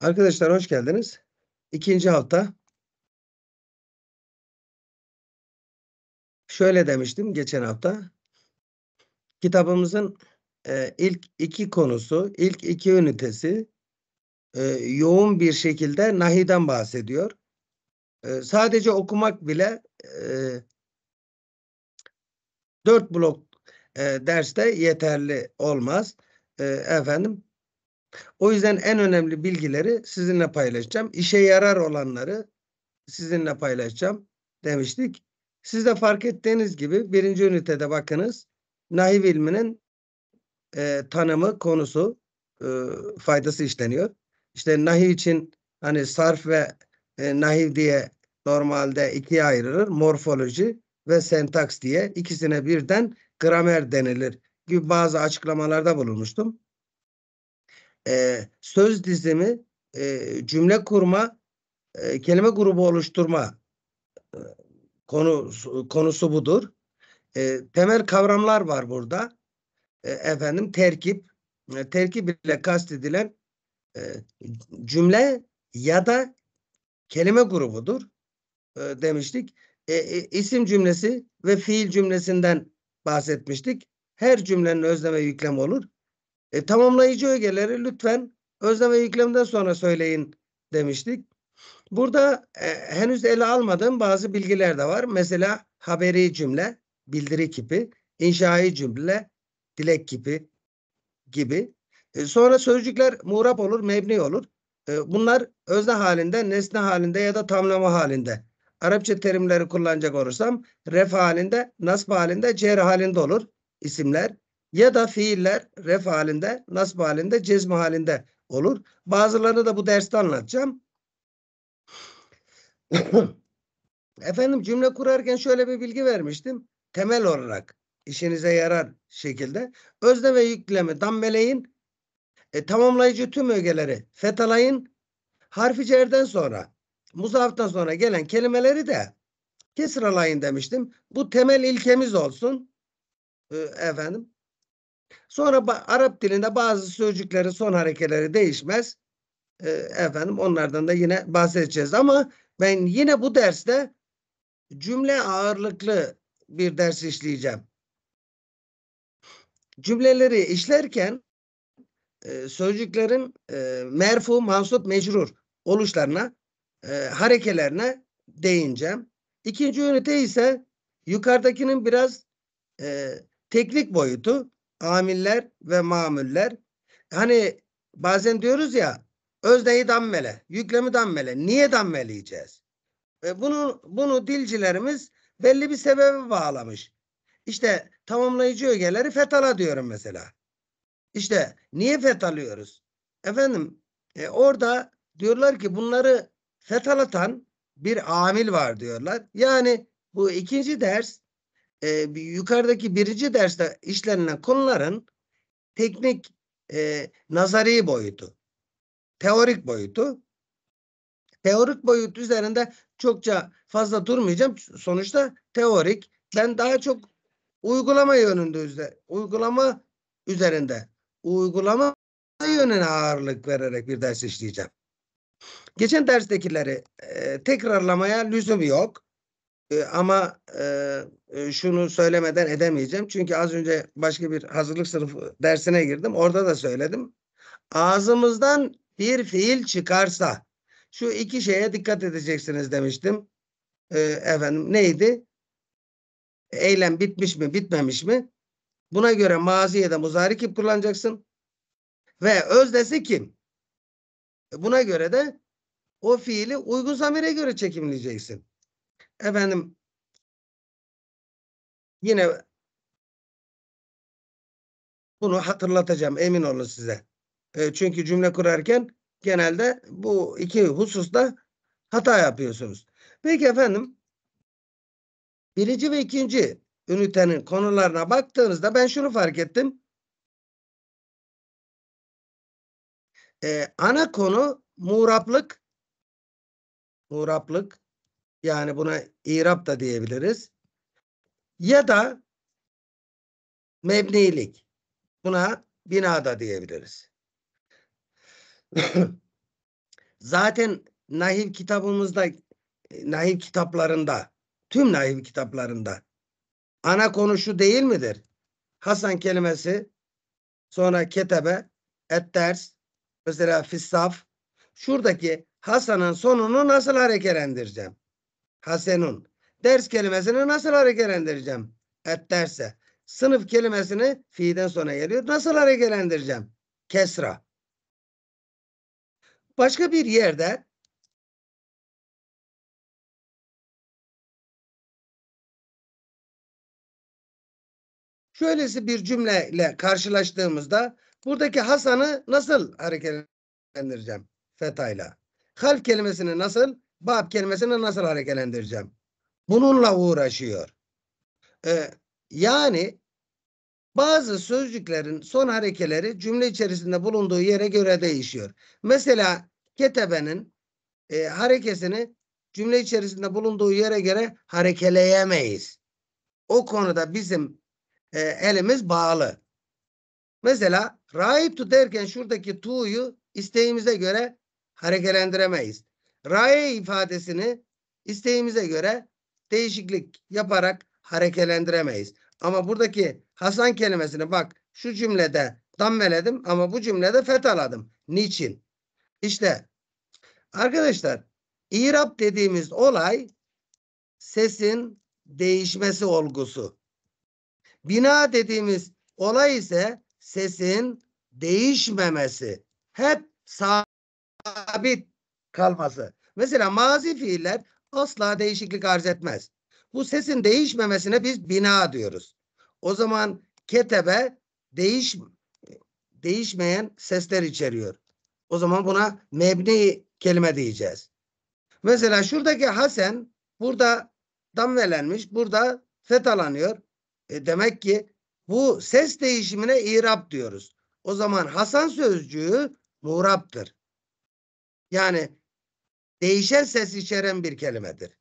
Arkadaşlar hoş geldiniz. İkinci hafta. Şöyle demiştim geçen hafta. Kitabımızın e, ilk iki konusu, ilk iki ünitesi e, yoğun bir şekilde Nahi'den bahsediyor. E, sadece okumak bile e, dört blok e, derste yeterli olmaz. E, efendim o yüzden en önemli bilgileri sizinle paylaşacağım. İşe yarar olanları sizinle paylaşacağım demiştik. Siz de fark ettiğiniz gibi birinci ünitede bakınız. Nahiv ilminin e, tanımı, konusu, e, faydası işleniyor. İşte nahiv için hani sarf ve e, nahiv diye normalde ikiye ayrılır. Morfoloji ve sentaks diye ikisine birden gramer denilir gibi bazı açıklamalarda bulunmuştum e, söz dizimi, e, cümle kurma, e, kelime grubu oluşturma e, konu konusu budur. E, temel kavramlar var burada. E, efendim terkip, e, terkip ile kastedilen e, cümle ya da kelime grubudur e, demiştik. E, e, isim cümlesi ve fiil cümlesinden bahsetmiştik. Her cümlenin özleme yüklem olur. E, tamamlayıcı ögeleri lütfen özlem ve yüklemden sonra söyleyin demiştik. Burada e, henüz ele almadığım bazı bilgiler de var. Mesela haberi cümle, bildiri kipi, inşai cümle, dilek kipi gibi. E, sonra sözcükler muğrap olur, mebni olur. E, bunlar özne halinde, nesne halinde ya da tamlama halinde. Arapça terimleri kullanacak olursam ref halinde, nasb halinde, cer halinde olur isimler ya da fiiller ref halinde, nasb halinde, cezm halinde olur. Bazılarını da bu derste anlatacağım. Efendim cümle kurarken şöyle bir bilgi vermiştim. Temel olarak işinize yarar şekilde özne ve yüklemi dammeleyin, e, tamamlayıcı tüm ögeleri fetalayın, harfi cerden sonra muzaftan sonra gelen kelimeleri de kesralayın demiştim. Bu temel ilkemiz olsun. E, efendim Sonra Arap dilinde bazı sözcüklerin son harekeleri değişmez. E, efendim onlardan da yine bahsedeceğiz ama ben yine bu derste cümle ağırlıklı bir ders işleyeceğim. Cümleleri işlerken e, sözcüklerin e, merfu, mansut, mecrur oluşlarına, e, harekelerine değineceğim. İkinci ünite ise yukarıdakinin biraz e, teknik boyutu amiller ve mamüller, Hani bazen diyoruz ya özdeyi dammele, yüklemi dammele. Niye dammeleyeceğiz? E bunu, bunu dilcilerimiz belli bir sebebe bağlamış. İşte tamamlayıcı ögeleri fetala diyorum mesela. İşte niye fetalıyoruz? Efendim e, orada diyorlar ki bunları fetalatan bir amil var diyorlar. Yani bu ikinci ders e, yukarıdaki birinci derste işlenilen konuların teknik e, nazari boyutu, teorik boyutu. Teorik boyut üzerinde çokça fazla durmayacağım. Sonuçta teorik. Ben daha çok uygulama yönünde uygulama üzerinde uygulama yönüne ağırlık vererek bir ders işleyeceğim. Geçen derstekileri e, tekrarlamaya lüzum yok ama e, şunu söylemeden edemeyeceğim. Çünkü az önce başka bir hazırlık sınıfı dersine girdim. Orada da söyledim. Ağzımızdan bir fiil çıkarsa şu iki şeye dikkat edeceksiniz demiştim. E, efendim neydi? Eylem bitmiş mi bitmemiş mi? Buna göre maziye de muzari kim kullanacaksın? Ve öznesi kim? E, buna göre de o fiili uygun zamire göre çekimleyeceksin. Efendim yine bunu hatırlatacağım emin olun size. E, çünkü cümle kurarken genelde bu iki hususta hata yapıyorsunuz. Peki efendim birinci ve ikinci ünitenin konularına baktığınızda ben şunu fark ettim. Ee, ana konu muğraplık muğraplık yani buna irab da diyebiliriz. Ya da mebnilik. Buna bina da diyebiliriz. Zaten nahiv kitabımızda nahiv kitaplarında tüm nahiv kitaplarında ana konu değil midir? Hasan kelimesi sonra ketebe et ders mesela fissaf şuradaki Hasan'ın sonunu nasıl harekelendireceğim? Hasenun. Ders kelimesini nasıl hareketlendireceğim? Et derse. Sınıf kelimesini fiilden sonra geliyor. Nasıl hareketlendireceğim? Kesra. Başka bir yerde şöylesi bir cümleyle karşılaştığımızda buradaki Hasan'ı nasıl hareketlendireceğim? Fetayla. Half kelimesini nasıl bab kelimesini nasıl hareketlendireceğim? Bununla uğraşıyor. Ee, yani bazı sözcüklerin son harekeleri cümle içerisinde bulunduğu yere göre değişiyor. Mesela ketebenin e, harekesini cümle içerisinde bulunduğu yere göre harekeleyemeyiz. O konuda bizim e, elimiz bağlı. Mesela rahip tu derken şuradaki tu'yu isteğimize göre harekelendiremeyiz. Raye ifadesini isteğimize göre değişiklik yaparak harekelendiremeyiz. Ama buradaki Hasan kelimesini bak şu cümlede dammeledim ama bu cümlede fetaladım. Niçin? İşte arkadaşlar İrab dediğimiz olay sesin değişmesi olgusu. Bina dediğimiz olay ise sesin değişmemesi. Hep sabit kalması. Mesela mazi fiiller asla değişiklik arz etmez. Bu sesin değişmemesine biz bina diyoruz. O zaman ketebe değiş değişmeyen sesler içeriyor. O zaman buna mebni kelime diyeceğiz. Mesela şuradaki Hasan burada damvelenmiş, burada fetalanıyor. E demek ki bu ses değişimine irap diyoruz. O zaman Hasan sözcüğü muğraptır. Yani değişen ses içeren bir kelimedir.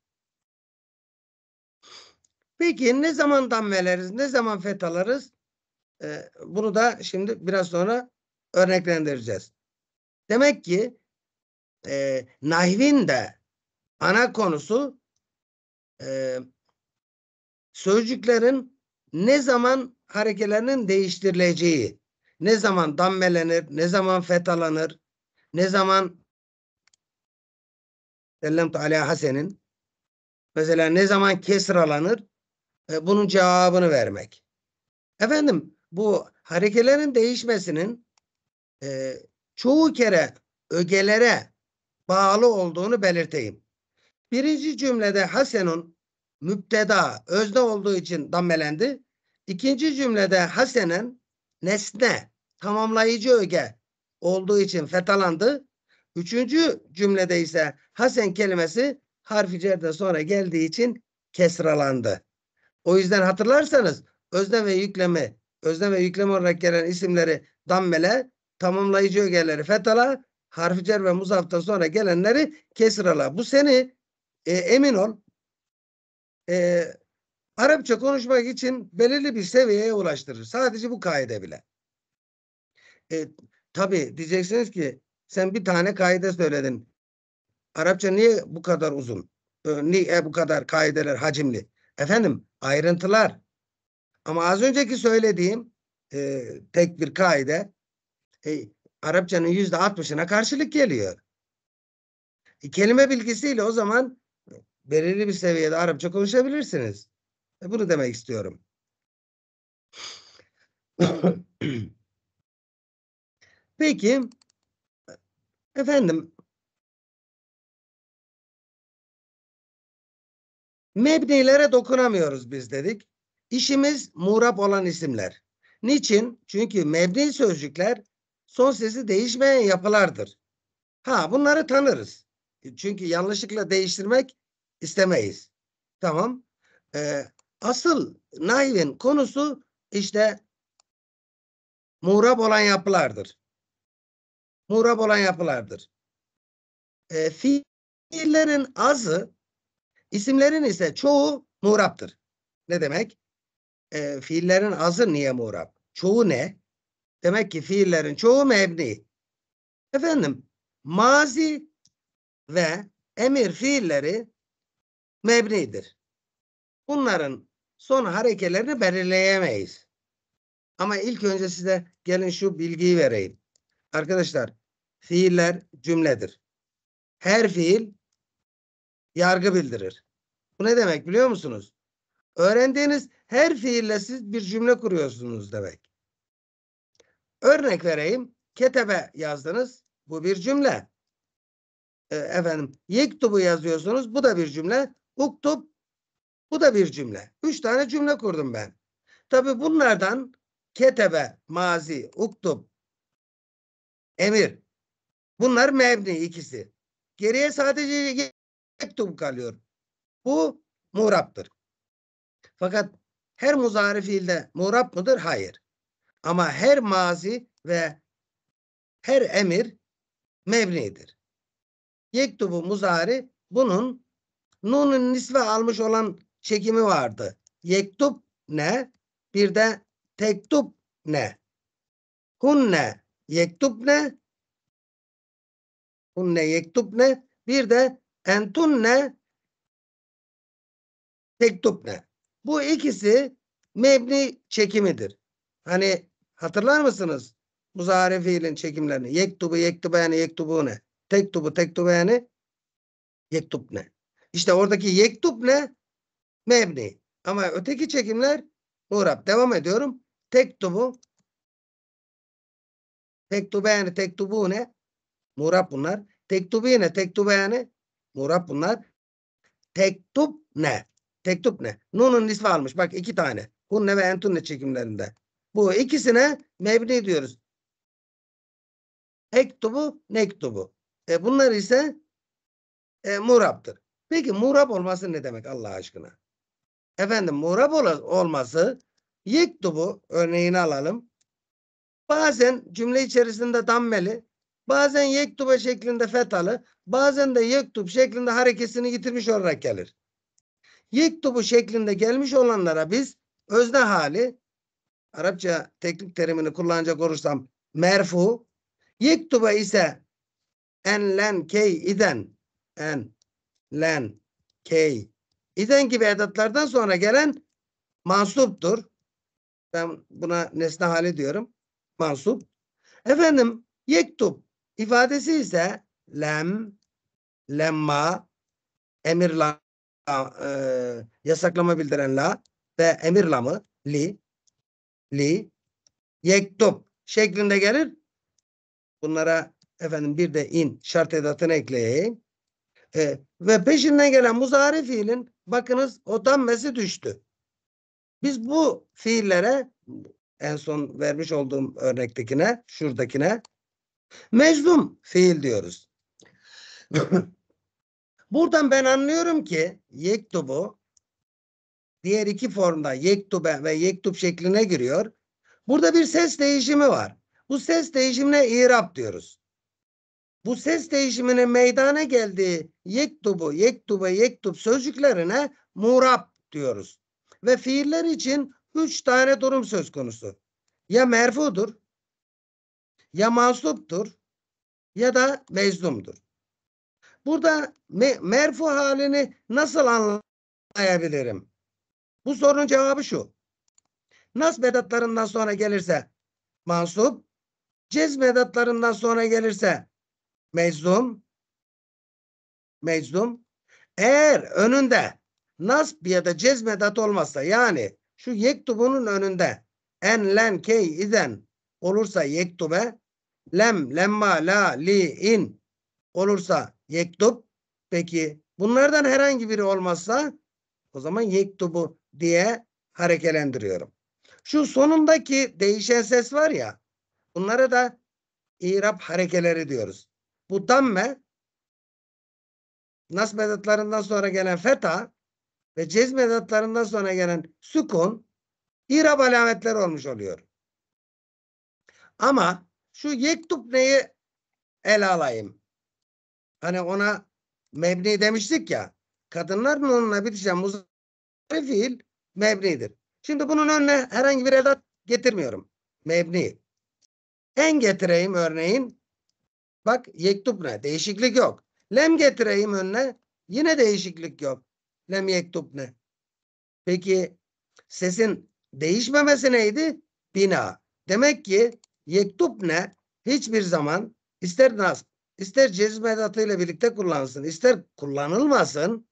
Peki ne zaman dammeleriz, ne zaman fetalarız? Ee, bunu da şimdi biraz sonra örneklendireceğiz. Demek ki e, Nahvin de ana konusu e, sözcüklerin ne zaman harekelerinin değiştirileceği, ne zaman dammelenir, ne zaman fetalanır, ne zaman Sellemtu Aleyha Hasen'in mesela ne zaman kesralanır? E, bunun cevabını vermek. Efendim bu harekelerin değişmesinin e, çoğu kere ögelere bağlı olduğunu belirteyim. Birinci cümlede Hasen'un müpteda, özne olduğu için dammelendi. İkinci cümlede Hasen'in nesne, tamamlayıcı öge olduğu için fetalandı. Üçüncü cümlede ise Hasan kelimesi harfi cerden sonra geldiği için kesralandı. O yüzden hatırlarsanız özne ve yükleme, özne ve yükleme olarak gelen isimleri dammele, tamamlayıcı ögeleri fetala, harfi cer ve muzaftan sonra gelenleri kesrala. Bu seni e, emin ol e, Arapça konuşmak için belirli bir seviyeye ulaştırır. Sadece bu kaide bile. E, tabii diyeceksiniz ki sen bir tane kaide söyledin. Arapça niye bu kadar uzun? Niye bu kadar kaideler hacimli? Efendim ayrıntılar. Ama az önceki söylediğim e, tek bir kaide e, Arapçanın yüzde altmışına karşılık geliyor. E, kelime bilgisiyle o zaman belirli bir seviyede Arapça konuşabilirsiniz. E, bunu demek istiyorum. Peki Efendim mebnilere dokunamıyoruz biz dedik. İşimiz muğrap olan isimler. Niçin? Çünkü mebni sözcükler son sesi değişmeyen yapılardır. Ha bunları tanırız. Çünkü yanlışlıkla değiştirmek istemeyiz. Tamam. Ee, asıl Naiv'in konusu işte muğrap olan yapılardır muğrab olan yapılardır. E, fiillerin azı, isimlerin ise çoğu muğraptır. Ne demek? E, fiillerin azı niye muğrab? Çoğu ne? Demek ki fiillerin çoğu mebni. Efendim, mazi ve emir fiilleri mebnidir. Bunların son harekelerini belirleyemeyiz. Ama ilk önce size gelin şu bilgiyi vereyim. Arkadaşlar Fiiller cümledir. Her fiil yargı bildirir. Bu ne demek biliyor musunuz? Öğrendiğiniz her fiille siz bir cümle kuruyorsunuz demek. Örnek vereyim. Ketebe yazdınız. Bu bir cümle. E, efendim yektubu yazıyorsunuz. Bu da bir cümle. Uktub bu da bir cümle. Üç tane cümle kurdum ben. Tabi bunlardan ketebe, mazi, uktub, emir Bunlar mebni ikisi. Geriye sadece yektum kalıyor. Bu muraptır. Fakat her muzari fiilde muğrap mıdır? Hayır. Ama her mazi ve her emir mebnidir. Yektubu muzari bunun nunun nisve almış olan çekimi vardı. Yektup ne? Bir de tektup ne? Hunne yektup ne? hunne yektubne bir de entunne tektubne. Bu ikisi mebni çekimidir. Hani hatırlar mısınız? Muzare fiilin çekimlerini. Yektubu yektubu yektubene yektubune. Tektubu tektubene yektubne. İşte oradaki yektup ne? Mebni. Ama öteki çekimler muğrab. Devam ediyorum. Tektubu tektubene ne Muğrap bunlar. Tektubi ne? Tektube ne? Muğrap bunlar. Tektup ne? Tektup ne? Nun'un nisfi almış. Bak iki tane. Hunne ve entunne çekimlerinde. Bu ikisine mebni diyoruz. Ektubu, nektubu. E bunlar ise e, muraptır. Peki murab olması ne demek Allah aşkına? Efendim murab ol olması yektubu örneğini alalım. Bazen cümle içerisinde dammeli Bazen yektuba şeklinde fetalı, bazen de yektub şeklinde harekesini yitirmiş olarak gelir. Yektubu şeklinde gelmiş olanlara biz özne hali, Arapça teknik terimini kullanacak olursam merfu, yektuba ise en len key iden en len key iden gibi edatlardan sonra gelen mansuptur. Ben buna nesne hali diyorum. Mansup. Efendim yektub İfadesi ise lem, lemma, emir la, e, yasaklama bildiren la ve emirlamı li, li, yektup şeklinde gelir. Bunlara efendim bir de in şart edatını ekleyeyim. E, ve peşinden gelen muzari fiilin bakınız o tammesi düştü. Biz bu fiillere en son vermiş olduğum örnektekine, şuradakine Meczum fiil diyoruz. Buradan ben anlıyorum ki yektubu diğer iki formda yektube ve yektub şekline giriyor. Burada bir ses değişimi var. Bu ses değişimine irap diyoruz. Bu ses değişiminin meydana geldiği yektubu, yektuba, yektub sözcüklerine murap diyoruz. Ve fiiller için üç tane durum söz konusu. Ya merfudur, ya mansuptur ya da meczumdur. Burada me merfu halini nasıl anlayabilirim? Bu sorunun cevabı şu. Nas edatlarından sonra gelirse mansup, cezm edatlarından sonra gelirse meczum, meczum. Eğer önünde nasb ya da cezmedat olmazsa yani şu yektubunun önünde en len key iden olursa yektube lem, lemma, la, li, in olursa yektub. Peki bunlardan herhangi biri olmazsa o zaman yektubu diye harekelendiriyorum. Şu sonundaki değişen ses var ya bunlara da irab harekeleri diyoruz. Bu damme nas medatlarından sonra gelen feta ve cez medatlarından sonra gelen Sukun irab alametleri olmuş oluyor. Ama şu neyi ele alayım. Hani ona mebni demiştik ya. Kadınlar nununa bitişen muzari fiil mebnidir. Şimdi bunun önüne herhangi bir edat getirmiyorum. Mebni. En getireyim örneğin. Bak ne? Değişiklik yok. Lem getireyim önüne. Yine değişiklik yok. Lem ne? Peki sesin değişmemesi neydi? Bina. Demek ki Yektup ne? Hiçbir zaman ister nasb, ister cezim ile birlikte kullansın, ister kullanılmasın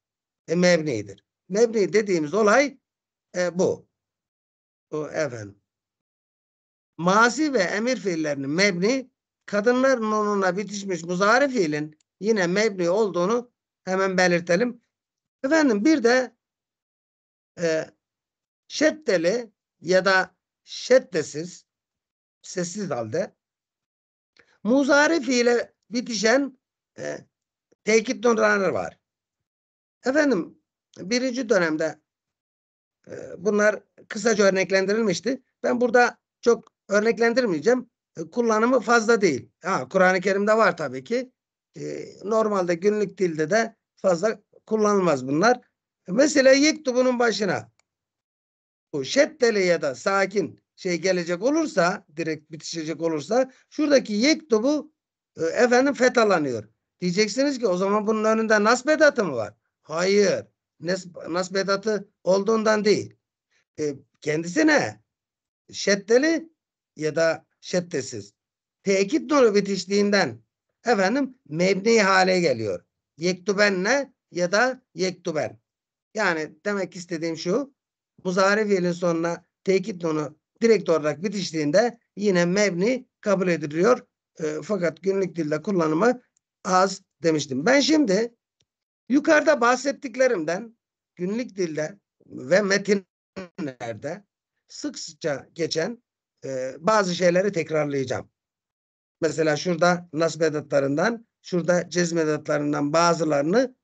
e, mebnidir. Mebni dediğimiz olay e, bu. O, efendim. Mazi ve emir fiillerinin mebni kadınların onunla bitişmiş muzari fiilin yine mebni olduğunu hemen belirtelim. Efendim bir de e, şeddeli ya da şeddesiz sessiz halde muzari fiile bitişen e, tekit nuralar var. Efendim birinci dönemde e, bunlar kısaca örneklendirilmişti. Ben burada çok örneklendirmeyeceğim. E, kullanımı fazla değil. Ha, Kur'an-ı Kerim'de var tabii ki. E, normalde günlük dilde de fazla kullanılmaz bunlar. E, Mesela yektu bunun başına. Bu şeddeli ya da sakin şey gelecek olursa direkt bitişecek olursa şuradaki yek topu e, efendim fetalanıyor Diyeceksiniz ki o zaman bunun önünde nasb edatı mı var? Hayır. Nasb edatı olduğundan değil. E, kendisine şeddeli ya da şeddesiz tekit nuru bitiştiğinden efendim mebni hale geliyor. ne ya da yektüben. Yani demek istediğim şu muzari fiilin sonuna tekit nonu direkt olarak bitiştiğinde yine mebni kabul ediliyor. E, fakat günlük dilde kullanımı az demiştim. Ben şimdi yukarıda bahsettiklerimden günlük dilde ve metinlerde sıkça geçen e, bazı şeyleri tekrarlayacağım. Mesela şurada nasb edatlarından, şurada cezm edatlarından bazılarını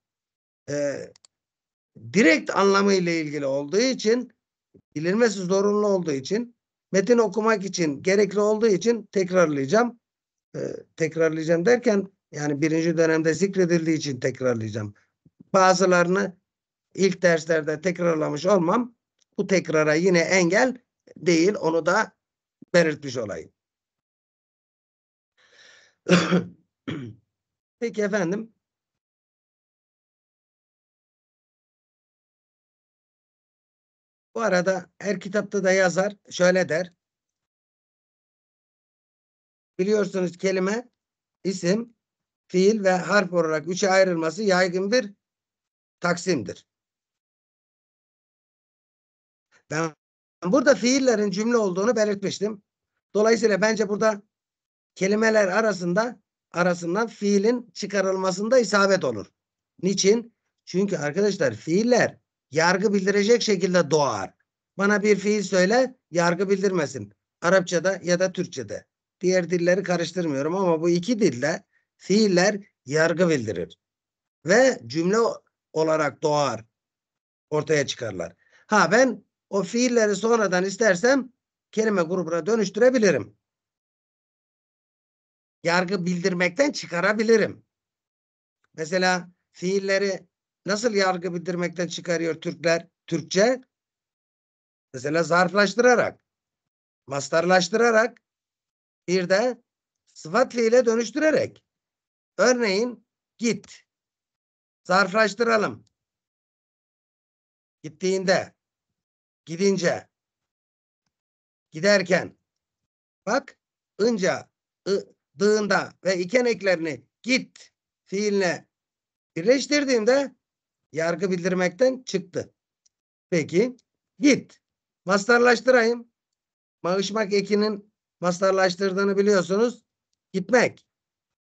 e, direkt ile ilgili olduğu için bilinmesi zorunlu olduğu için metin okumak için gerekli olduğu için tekrarlayacağım. Ee, tekrarlayacağım derken yani birinci dönemde zikredildiği için tekrarlayacağım. Bazılarını ilk derslerde tekrarlamış olmam bu tekrara yine engel değil. Onu da belirtmiş olayım. Peki efendim. Bu arada her kitapta da yazar şöyle der. Biliyorsunuz kelime, isim, fiil ve harf olarak üçe ayrılması yaygın bir taksimdir. Ben burada fiillerin cümle olduğunu belirtmiştim. Dolayısıyla bence burada kelimeler arasında arasından fiilin çıkarılmasında isabet olur. Niçin? Çünkü arkadaşlar fiiller yargı bildirecek şekilde doğar. Bana bir fiil söyle, yargı bildirmesin. Arapçada ya da Türkçede. Diğer dilleri karıştırmıyorum ama bu iki dille fiiller yargı bildirir. Ve cümle olarak doğar. Ortaya çıkarlar. Ha ben o fiilleri sonradan istersem kelime grubuna dönüştürebilirim. Yargı bildirmekten çıkarabilirim. Mesela fiilleri nasıl yargı bildirmekten çıkarıyor Türkler? Türkçe mesela zarflaştırarak, mastarlaştırarak bir de sıfat fiile dönüştürerek. Örneğin git. Zarflaştıralım. Gittiğinde, gidince, giderken. Bak, ınca, ı, dığında ve iken eklerini git fiiline birleştirdiğimde Yargı bildirmekten çıktı. Peki git. Mastarlaştırayım. Mağışmak ekinin mastarlaştırdığını biliyorsunuz. Gitmek.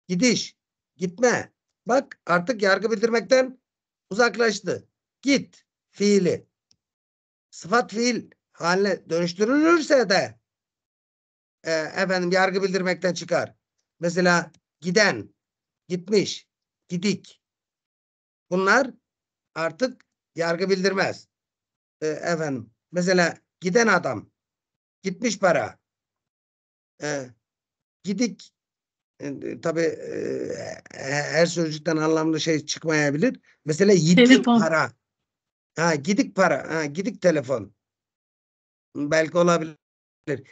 Gidiş. Gitme. Bak artık yargı bildirmekten uzaklaştı. Git fiili. Sıfat fiil haline dönüştürülürse de e, efendim yargı bildirmekten çıkar. Mesela giden, gitmiş, gidik. Bunlar artık yargı bildirmez. E, efendim mesela giden adam gitmiş para ee, e, gidik e, tabi e, e, her sözcükten anlamlı şey çıkmayabilir. Mesela yidik telefon. para. Ha gidik para. Ha gidik telefon. Belki olabilir.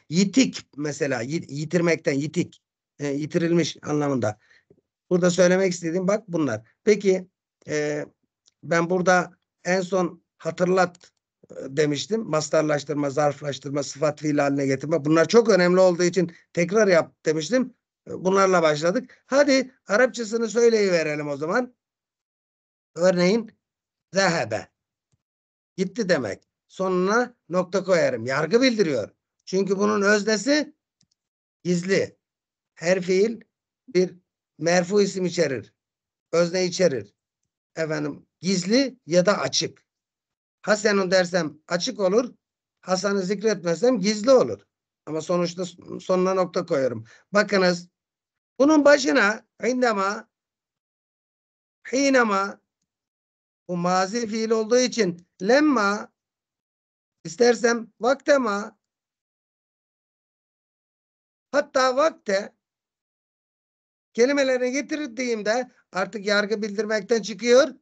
Yitik mesela yitirmekten yitik. E, yitirilmiş anlamında. Burada söylemek istediğim bak bunlar. Peki eee ben burada en son hatırlat e, demiştim. Mastarlaştırma, zarflaştırma, sıfat fiil haline getirme. Bunlar çok önemli olduğu için tekrar yap demiştim. E, bunlarla başladık. Hadi Arapçasını söyleyiverelim o zaman. Örneğin zehebe. Gitti demek. Sonuna nokta koyarım. Yargı bildiriyor. Çünkü bunun öznesi gizli. Her fiil bir merfu isim içerir. Özne içerir. Efendim Gizli ya da açık. Hasan'ı dersem açık olur. Hasan'ı zikretmezsem gizli olur. Ama sonuçta sonuna nokta koyuyorum. Bakınız bunun başına indama hinama bu mazi fiil olduğu için lemma istersem vaktema hatta vakte kelimelerini getirdiğimde artık yargı bildirmekten çıkıyor.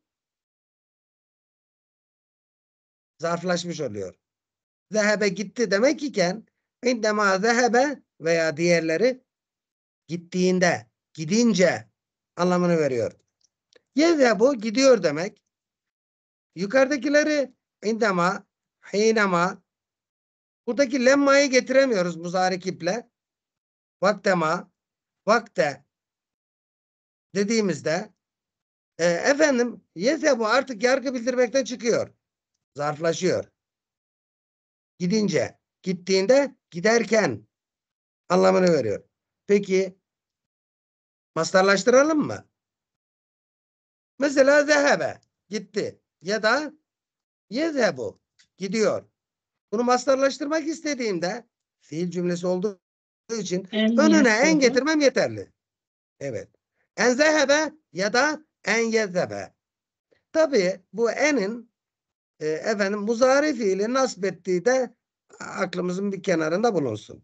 zarflaşmış oluyor. Zehebe gitti demek iken indema zehebe veya diğerleri gittiğinde, gidince anlamını veriyor. bu gidiyor demek. Yukarıdakileri indema, hinema buradaki lemmayı getiremiyoruz muzari kiple. Vaktema, vakte dediğimizde e, efendim bu artık yargı bildirmekten çıkıyor zarflaşıyor. Gidince, gittiğinde giderken anlamını veriyor. Peki mastarlaştıralım mı? Mesela zehebe gitti ya da yezhebu gidiyor. Bunu mastarlaştırmak istediğimde fiil cümlesi olduğu için en önüne yezhebe. en getirmem yeterli. Evet. En zehebe ya da en yezhebe. Tabii bu enin e, efendim muzari fiili nasip ettiği de aklımızın bir kenarında bulunsun.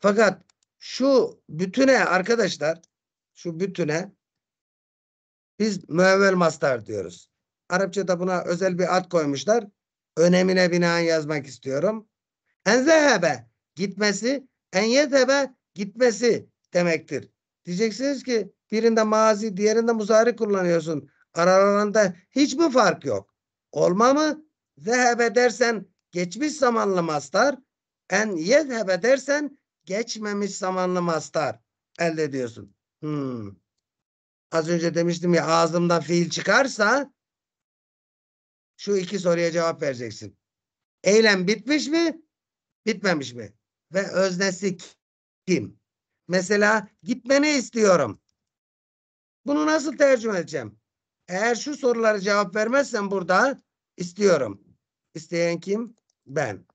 Fakat şu bütüne arkadaşlar şu bütüne biz müevvel mastar diyoruz. Arapçada buna özel bir ad koymuşlar. Önemine binaen yazmak istiyorum. Enzehebe gitmesi, enyetebe gitmesi demektir. Diyeceksiniz ki birinde mazi, diğerinde muzari kullanıyorsun. Aralarında hiç mi fark yok? olma mı? Zehebe dersen geçmiş zamanlı mastar. En yezhebe dersen geçmemiş zamanlı mastar elde ediyorsun. Hmm. Az önce demiştim ya ağzımda fiil çıkarsa şu iki soruya cevap vereceksin. Eylem bitmiş mi? Bitmemiş mi? Ve öznesi kim? Mesela gitmeni istiyorum. Bunu nasıl tercüme edeceğim? Eğer şu sorulara cevap vermezsen burada istiyorum. İsteyen kim? Ben.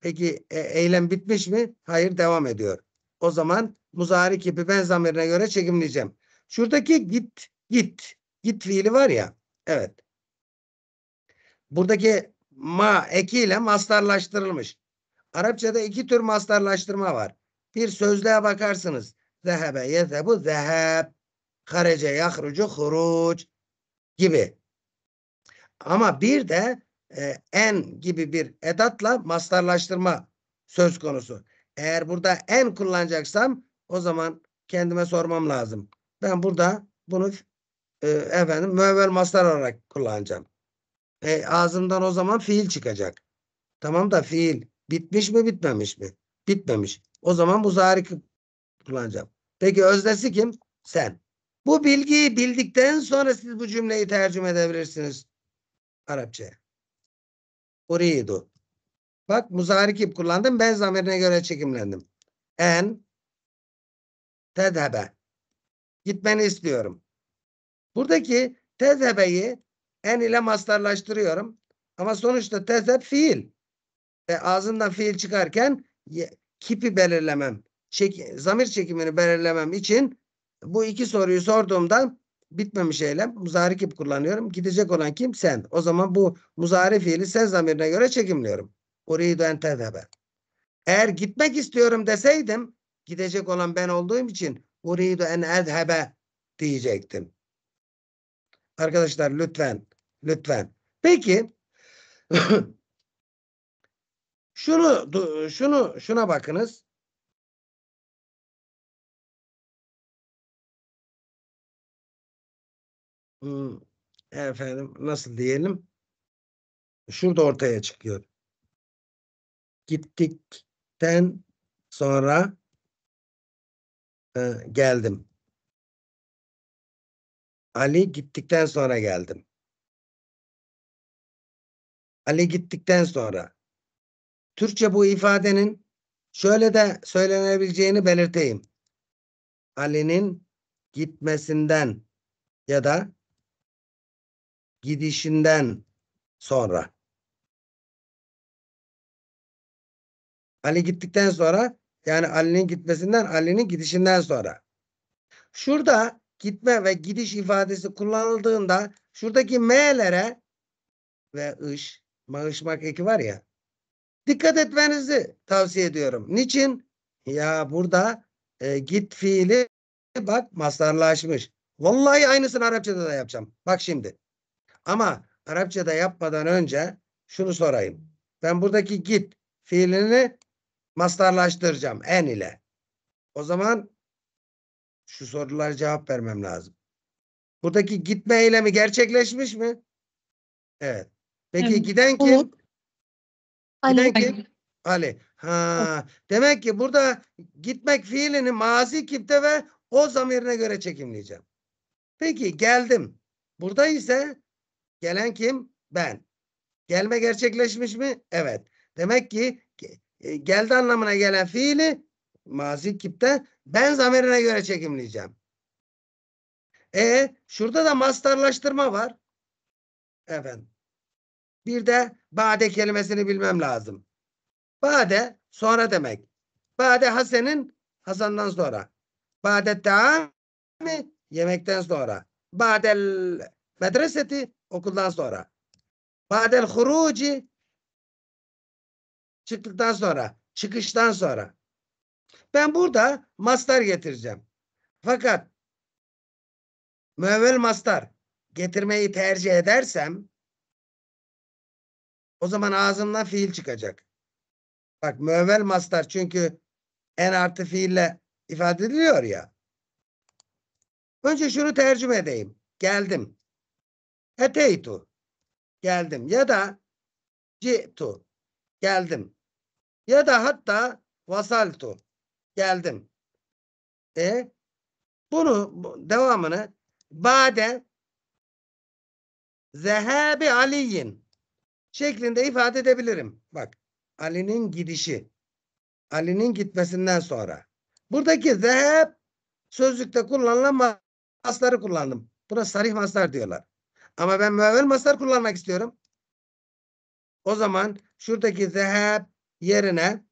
Peki e, eylem bitmiş mi? Hayır devam ediyor. O zaman muzari kipi ben zamirine göre çekimleyeceğim. Şuradaki git git git fiili var ya. Evet. Buradaki ma ekiyle mastarlaştırılmış. Arapçada iki tür mastarlaştırma var. Bir sözlüğe bakarsınız. Zehebe yezebu zeheb. Karece yahrucu huruc gibi. Ama bir de e, en gibi bir edatla mastarlaştırma söz konusu. Eğer burada en kullanacaksam o zaman kendime sormam lazım. Ben burada bunu e, efendim müevvel mastar olarak kullanacağım. E, ağzımdan o zaman fiil çıkacak. Tamam da fiil bitmiş mi bitmemiş mi? Bitmemiş. O zaman bu zarik kullanacağım. Peki öznesi kim? Sen. Bu bilgiyi bildikten sonra siz bu cümleyi tercüme edebilirsiniz Arapçaya. Uridu. Bak muzarikip kullandım. Ben zamirine göre çekimlendim. En tezhebe Gitmeni istiyorum. Buradaki tezhebeyi en ile mastarlaştırıyorum. Ama sonuçta tezheb fiil. Ve ağzından fiil çıkarken kipi belirlemem, çek, zamir çekimini belirlemem için bu iki soruyu sorduğumda bitmemiş eylem muzari kim kullanıyorum. Gidecek olan kim? Sen. O zaman bu muzari fiili sen zamirine göre çekimliyorum. Uridu en tezhebe. Eğer gitmek istiyorum deseydim gidecek olan ben olduğum için uridu en ezhebe diyecektim. Arkadaşlar lütfen lütfen. Peki şunu şunu şuna bakınız. efendim nasıl diyelim şurada ortaya çıkıyor. Gittikten sonra e, geldim. Ali gittikten sonra geldim. Ali gittikten sonra. Türkçe bu ifadenin şöyle de söylenebileceğini belirteyim. Ali'nin gitmesinden ya da gidişinden sonra. Ali gittikten sonra yani Ali'nin gitmesinden Ali'nin gidişinden sonra. Şurada gitme ve gidiş ifadesi kullanıldığında şuradaki M'lere ve ış, mağışmak eki var ya dikkat etmenizi tavsiye ediyorum. Niçin? Ya burada e, git fiili bak mastarlaşmış. Vallahi aynısını Arapçada da yapacağım. Bak şimdi. Ama Arapçada yapmadan önce şunu sorayım. Ben buradaki git fiilini mastarlaştıracağım en ile. O zaman şu sorulara cevap vermem lazım. Buradaki gitme eylemi gerçekleşmiş mi? Evet. Peki evet. giden kim? Ali. Giden kim? Ali. Ha, demek ki burada gitmek fiilini mazi kipte ve o zamirine göre çekimleyeceğim. Peki geldim. Burada ise Gelen kim? Ben. Gelme gerçekleşmiş mi? Evet. Demek ki e, geldi anlamına gelen fiili mazi kipte ben zamirine göre çekimleyeceğim. E şurada da mastarlaştırma var. Efendim. Bir de bade kelimesini bilmem lazım. Bade sonra demek. Bade Hasan'ın Hasan'dan sonra. Bade taami yemekten sonra. Bade medreseti Okuldan sonra. Badel huruci çıktıktan sonra, çıkıştan sonra. Ben burada mastar getireceğim. Fakat müevvel mastar getirmeyi tercih edersem o zaman ağzımdan fiil çıkacak. Bak müevvel mastar çünkü en artı fiille ifade ediliyor ya. Önce şunu tercüme edeyim. Geldim. Eteytu. Geldim. Ya da ci'tu. Geldim. Ya da hatta vasaltu. Geldim. E bunu devamını bade zehabi aliyin şeklinde ifade edebilirim. Bak Ali'nin gidişi. Ali'nin gitmesinden sonra. Buradaki zeheb sözlükte kullanılan masları kullandım. Buna sarih maslar diyorlar. Ama ben müevvel mastar kullanmak istiyorum. O zaman şuradaki zeheb yerine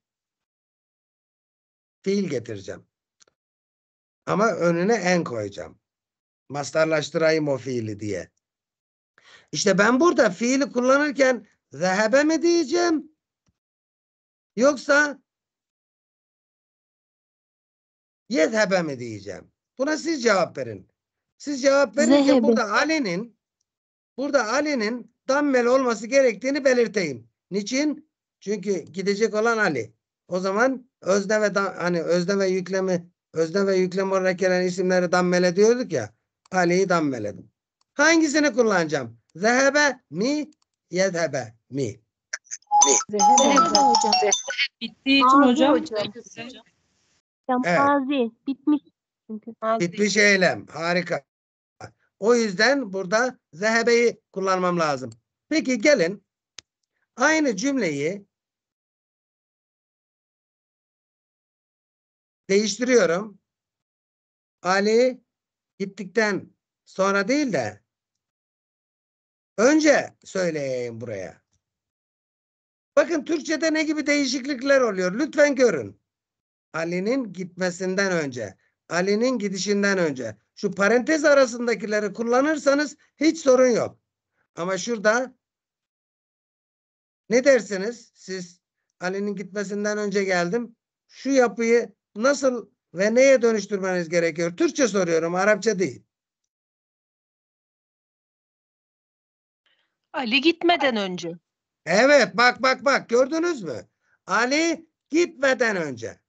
fiil getireceğim. Ama önüne en koyacağım. Mastarlaştırayım o fiili diye. İşte ben burada fiili kullanırken zehebe mi diyeceğim? Yoksa yezhebe mi diyeceğim? Buna siz cevap verin. Siz cevap verirken Zehebe. burada Ali'nin Burada Ali'nin dammel olması gerektiğini belirteyim. Niçin? Çünkü gidecek olan Ali. O zaman özne ve hani özne ve yüklemi özne ve yüklem olarak gelen isimleri dammele diyorduk ya. Ali'yi dammeledim. Hangisini kullanacağım? Zehebe mi? Yedhebe mi? Bittiği için hocam. hocam. Evet. Bitmiş. Bitmiş eylem. Harika. O yüzden burada zehebeyi kullanmam lazım. Peki gelin aynı cümleyi değiştiriyorum. Ali gittikten sonra değil de önce söyleyeyim buraya. Bakın Türkçe'de ne gibi değişiklikler oluyor. Lütfen görün. Ali'nin gitmesinden önce. Ali'nin gidişinden önce şu parantez arasındakileri kullanırsanız hiç sorun yok. Ama şurada ne dersiniz? Siz Ali'nin gitmesinden önce geldim. Şu yapıyı nasıl ve neye dönüştürmeniz gerekiyor? Türkçe soruyorum, Arapça değil. Ali gitmeden önce. Evet, bak bak bak gördünüz mü? Ali gitmeden önce.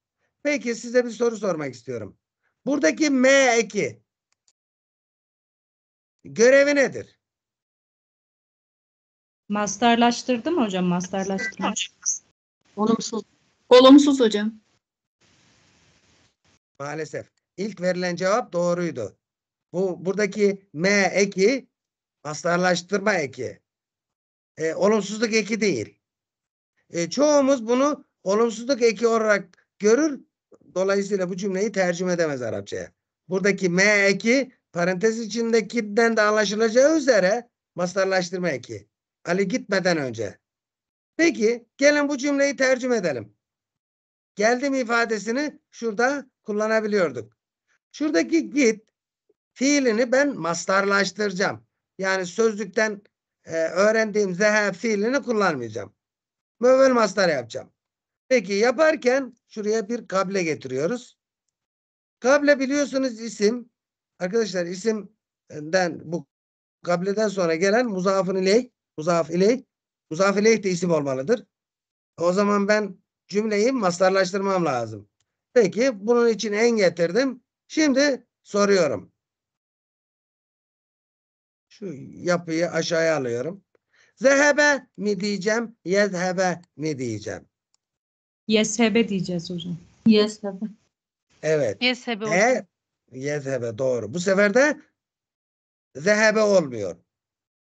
Peki size bir soru sormak istiyorum. Buradaki M 2 Görevi nedir? Masterlaştırdı mı hocam? Masterlaştırma. Olumsuz. Olumsuz hocam. Maalesef. İlk verilen cevap doğruydu. Bu buradaki M eki mastarlaştırma eki. E, olumsuzluk eki değil. E, çoğumuz bunu olumsuzluk eki olarak görür. Dolayısıyla bu cümleyi tercüme edemez Arapçaya. Buradaki M eki parantez içindekinden de anlaşılacağı üzere mastarlaştırma eki. Ali gitmeden önce. Peki gelin bu cümleyi tercüme edelim. Geldim ifadesini şurada kullanabiliyorduk. Şuradaki git fiilini ben mastarlaştıracağım. Yani sözlükten e, öğrendiğim zehe fiilini kullanmayacağım. Mövel mastar yapacağım. Peki yaparken şuraya bir kable getiriyoruz. Kable biliyorsunuz isim Arkadaşlar isimden bu kableden sonra gelen muzafın ileyh, muzaf ileyh, muzaf ileyh de isim olmalıdır. O zaman ben cümleyi mastarlaştırmam lazım. Peki bunun için en getirdim. Şimdi soruyorum. Şu yapıyı aşağıya alıyorum. Zehebe mi diyeceğim, yezhebe mi diyeceğim? Yeshebe diyeceğiz hocam. Yeshebe. Evet. Yeshebe Yezhebe doğru. Bu sefer de zehebe olmuyor.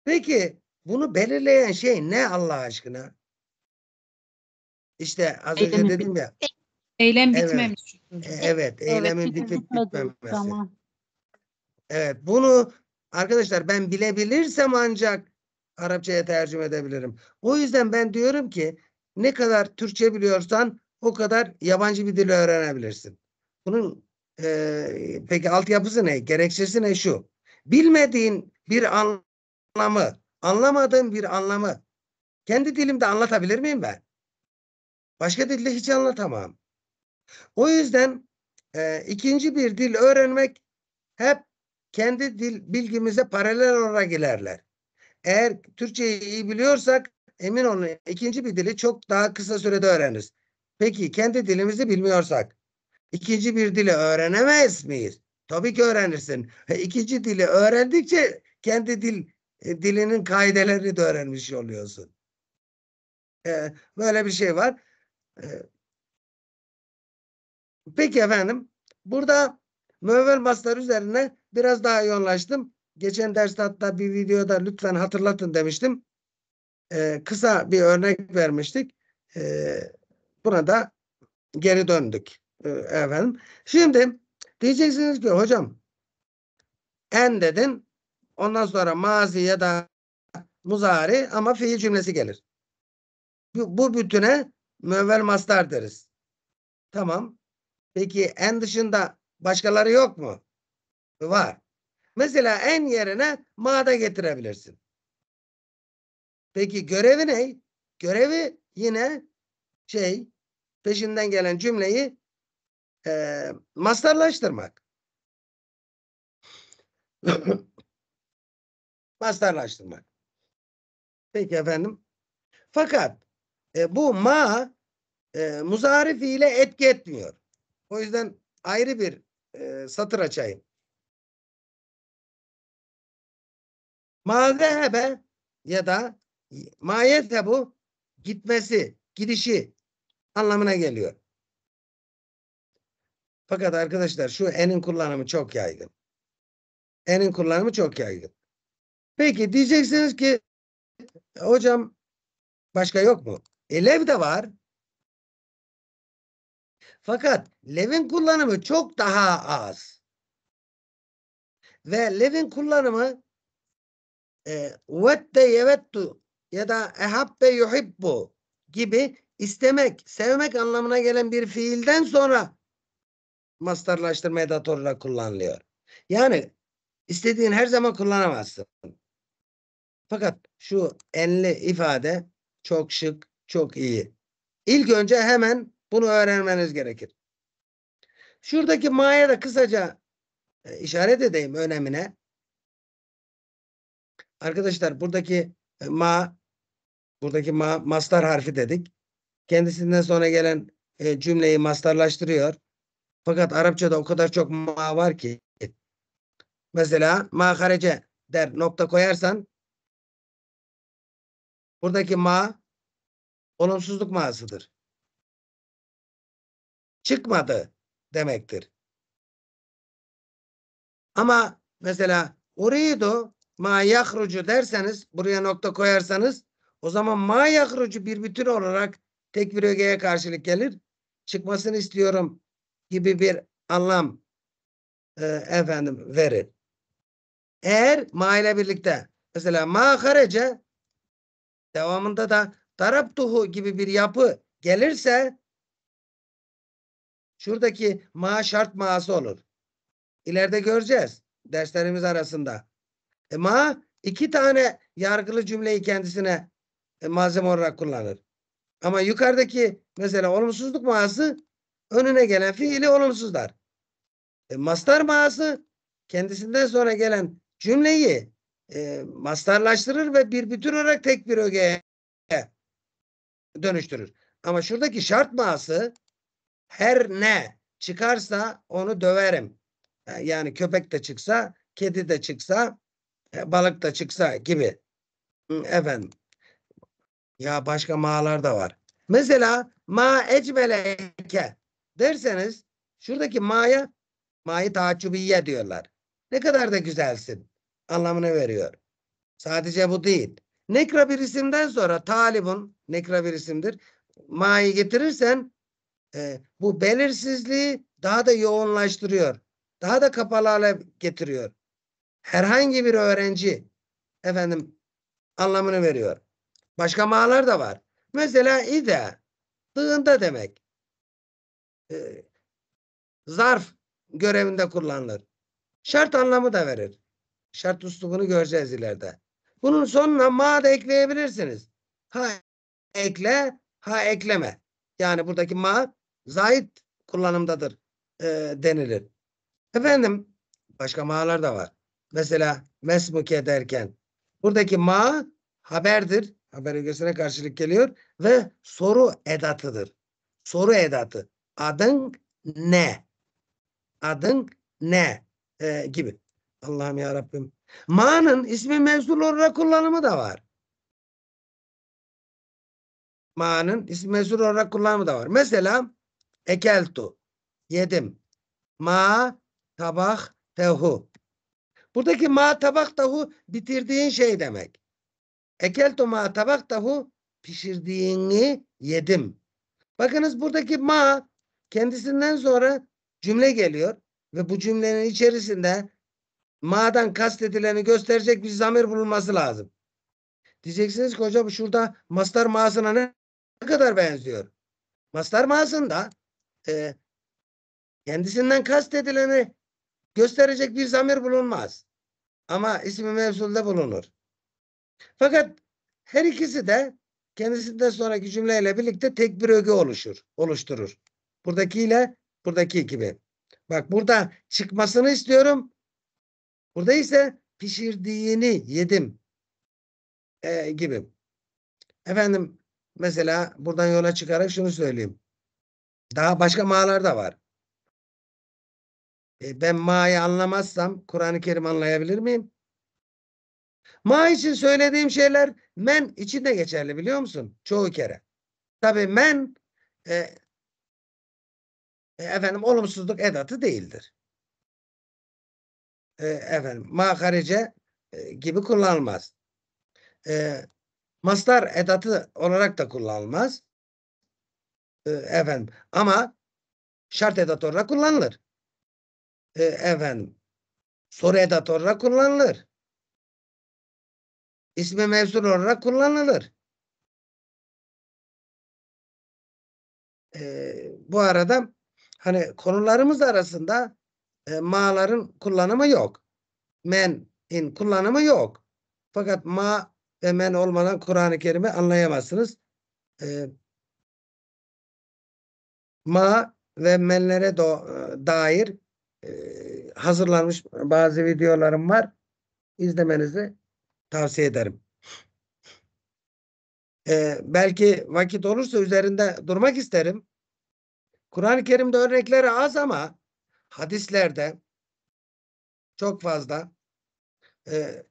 Peki bunu belirleyen şey ne Allah aşkına? İşte az eylemi önce dedim ya. Eylem evet, bitmemiş. E, evet, eylemin evet, bitip bitmemesi. Tamam. Evet, bunu arkadaşlar ben bilebilirsem ancak Arapçaya tercüme edebilirim. O yüzden ben diyorum ki ne kadar Türkçe biliyorsan o kadar yabancı bir dil öğrenebilirsin. Bunun e, peki altyapısı ne? Gerekçesi ne şu? Bilmediğin bir anlamı, anlamadığın bir anlamı kendi dilimde anlatabilir miyim ben? Başka dilde hiç anlatamam. O yüzden e, ikinci bir dil öğrenmek hep kendi dil bilgimize paralel olarak ilerler. Eğer Türkçeyi iyi biliyorsak emin olun ikinci bir dili çok daha kısa sürede öğreniriz. Peki kendi dilimizi bilmiyorsak ikinci bir dili öğrenemez miyiz? Tabii ki öğrenirsin. E, ikinci dili öğrendikçe kendi dil e, dilinin kaidelerini de öğrenmiş oluyorsun. Ee, böyle bir şey var. Ee, peki efendim. Burada müevvel maslar üzerine biraz daha yoğunlaştım. Geçen derste hatta bir videoda lütfen hatırlatın demiştim. Ee, kısa bir örnek vermiştik. Ee, buna da geri döndük e, efendim. Şimdi diyeceksiniz ki hocam en dedin ondan sonra mazi ya da muzari ama fiil cümlesi gelir. Bu, bu bütüne müevvel mastar deriz. Tamam. Peki en dışında başkaları yok mu? Var. Mesela en yerine ma'da getirebilirsin. Peki görevi ne? Görevi yine şey peşinden gelen cümleyi e, ee, mastarlaştırmak. mastarlaştırmak. Peki efendim. Fakat e, bu ma e, muzarif ile etki etmiyor. O yüzden ayrı bir e, satır açayım. Ma zehebe ya da ma bu gitmesi, gidişi anlamına geliyor. Fakat arkadaşlar şu enin kullanımı çok yaygın. Enin kullanımı çok yaygın. Peki diyeceksiniz ki hocam başka yok mu? E lev de var. Fakat levin kullanımı çok daha az. Ve levin kullanımı e, vette yevettu ya da ehabbe yuhibbu gibi istemek, sevmek anlamına gelen bir fiilden sonra mastarlaştırma edatı olarak kullanılıyor. Yani istediğin her zaman kullanamazsın. Fakat şu enli ifade çok şık, çok iyi. İlk önce hemen bunu öğrenmeniz gerekir. Şuradaki ma'ya da kısaca e, işaret edeyim önemine. Arkadaşlar buradaki e, ma buradaki ma mastar harfi dedik. Kendisinden sonra gelen e, cümleyi mastarlaştırıyor. Fakat Arapçada o kadar çok ma var ki. Mesela ma harece der nokta koyarsan buradaki ma olumsuzluk maasıdır. Çıkmadı demektir. Ama mesela uridu ma yahrucu derseniz buraya nokta koyarsanız o zaman ma yahrucu bir bütün olarak tek bir ögeye karşılık gelir. Çıkmasını istiyorum gibi bir anlam e, efendim verir. Eğer ma ile birlikte mesela ma harece devamında da taraptuhu gibi bir yapı gelirse şuradaki ma şart maası olur. İleride göreceğiz derslerimiz arasında. E, ma iki tane yargılı cümleyi kendisine e, malzeme olarak kullanır. Ama yukarıdaki mesela olumsuzluk maası önüne gelen fiili olumsuzlar. E, mastar maası kendisinden sonra gelen cümleyi e, mastarlaştırır ve bir bütün olarak tek bir ögeye dönüştürür. Ama şuradaki şart maası her ne çıkarsa onu döverim. E, yani köpek de çıksa, kedi de çıksa, e, balık da çıksa gibi. Efendim. Ya başka maalar da var. Mesela ma ecmeleke derseniz şuradaki ma'ya ma'yı taçubiye diyorlar. Ne kadar da güzelsin anlamını veriyor. Sadece bu değil. Nekra bir isimden sonra talibun nekra bir isimdir. Ma'yı getirirsen e, bu belirsizliği daha da yoğunlaştırıyor. Daha da kapalı hale getiriyor. Herhangi bir öğrenci efendim anlamını veriyor. Başka ma'lar da var. Mesela ide dığında demek e, zarf görevinde kullanılır. Şart anlamı da verir. Şart uslubunu göreceğiz ileride. Bunun sonuna ma da ekleyebilirsiniz. Ha ekle, ha ekleme. Yani buradaki ma zayit kullanımdadır e, denilir. Efendim başka malar da var. Mesela mesmuke derken buradaki ma haberdir. Haber ögesine karşılık geliyor ve soru edatıdır. Soru edatı. Adın ne? Adın ne? Ee, gibi. Allah'ım ya Rabbim. Ma'nın ismi mevsul olarak kullanımı da var. Ma'nın ismi mevsul olarak kullanımı da var. Mesela ekeltu yedim. Ma tabak tehu. Buradaki ma tabak tahu bitirdiğin şey demek. Ekeltu ma tabak tahu pişirdiğini yedim. Bakınız buradaki ma Kendisinden sonra cümle geliyor ve bu cümlenin içerisinde ma'dan kastedileni gösterecek bir zamir bulunması lazım. Diyeceksiniz ki hocam şurada mastar ma'sına ne kadar benziyor? Mastar ma'sında e, kendisinden kastedileni gösterecek bir zamir bulunmaz. Ama ismi mevsulde bulunur. Fakat her ikisi de kendisinden sonraki cümleyle birlikte tek bir öge oluşur, oluşturur. Buradakiyle buradaki gibi. Bak burada çıkmasını istiyorum. Burada ise pişirdiğini yedim ee, gibi. Efendim mesela buradan yola çıkarak şunu söyleyeyim. Daha başka mağalar da var. E, ben ma'yı anlamazsam Kur'an-ı Kerim anlayabilir miyim? Ma için söylediğim şeyler men için de geçerli biliyor musun? Çoğu kere. Tabi men e, e, efendim olumsuzluk edatı değildir. E, efendim makarece e, gibi kullanılmaz. E, mastar edatı olarak da kullanılmaz. E, efendim ama şart edatı olarak kullanılır. E, efendim soru edatı olarak kullanılır. İsmi mevsul olarak kullanılır. E, bu arada hani konularımız arasında e, ma'ların kullanımı yok. Men'in kullanımı yok. Fakat ma ve men olmadan Kur'an-ı Kerim'i anlayamazsınız. E, ma ve menlere do, e, dair e, hazırlanmış bazı videolarım var. İzlemenizi tavsiye ederim. E, belki vakit olursa üzerinde durmak isterim. Kur'an-ı Kerim'de örnekleri az ama hadislerde çok fazla e,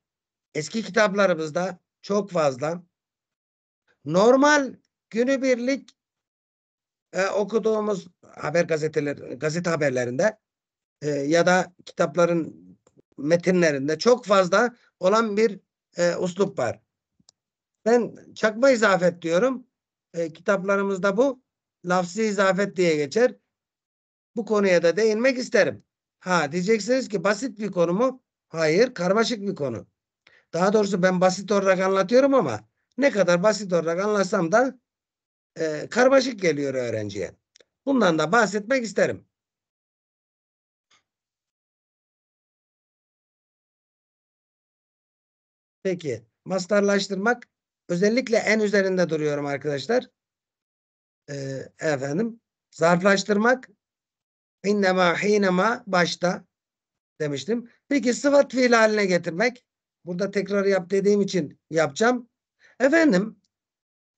eski kitaplarımızda çok fazla normal günübirlik e, okuduğumuz haber gazeteleri gazete haberlerinde e, ya da kitapların metinlerinde çok fazla olan bir e, uslup var. Ben çakma izafet diyorum. E, kitaplarımızda bu lafzı izafet diye geçer. Bu konuya da değinmek isterim. Ha diyeceksiniz ki basit bir konu mu? Hayır karmaşık bir konu. Daha doğrusu ben basit olarak anlatıyorum ama ne kadar basit olarak anlatsam da e, karmaşık geliyor öğrenciye. Bundan da bahsetmek isterim. Peki mastarlaştırmak özellikle en üzerinde duruyorum arkadaşlar e, efendim zarflaştırmak innema hinema başta demiştim. Peki sıfat fiil haline getirmek. Burada tekrar yap dediğim için yapacağım. Efendim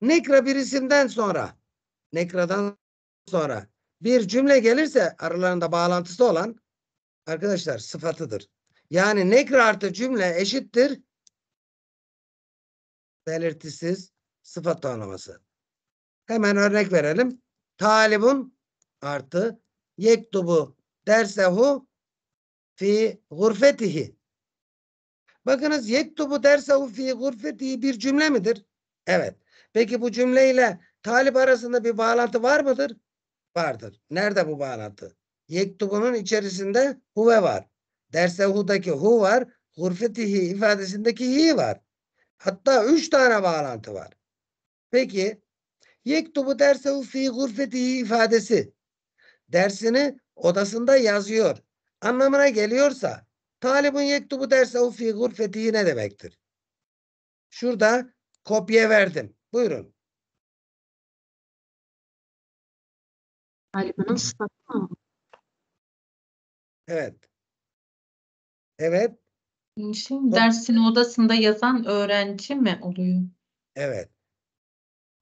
nekra bir isimden sonra nekradan sonra bir cümle gelirse aralarında bağlantısı olan arkadaşlar sıfatıdır. Yani nekra artı cümle eşittir belirtisiz sıfat tanımlaması. Hemen örnek verelim. Talibun artı yektubu dersehu fi gurfetihi. Bakınız yektubu dersehu fi gurfetihi bir cümle midir? Evet. Peki bu cümleyle talip arasında bir bağlantı var mıdır? Vardır. Nerede bu bağlantı? Yektubunun içerisinde huve var. Dersehu'daki hu var. Gurfetihi ifadesindeki hi var. Hatta üç tane bağlantı var. Peki Yektubu dersehu fi gurfetihi ifadesi dersini odasında yazıyor anlamına geliyorsa talibun yektubu dersehu fi gurfetihi ne demektir? Şurada kopya verdim. Buyurun. Talibinin sıfatı Evet. Evet. Şimdi dersini odasında yazan öğrenci mi oluyor? Evet.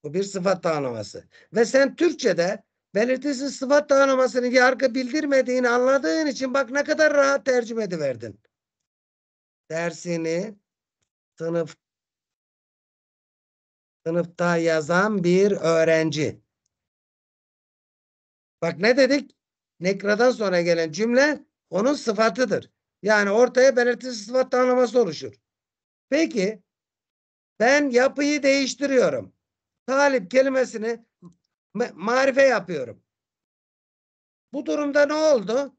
Bu bir sıfat tanımlaması. Ve sen Türkçe'de belirtisiz sıfat tanımlamasını yargı bildirmediğini anladığın için bak ne kadar rahat tercüme ediverdin. Dersini sınıf sınıfta yazan bir öğrenci. Bak ne dedik? Nekradan sonra gelen cümle onun sıfatıdır. Yani ortaya belirtisiz sıfat tanımlaması oluşur. Peki ben yapıyı değiştiriyorum talip kelimesini marife yapıyorum. Bu durumda ne oldu?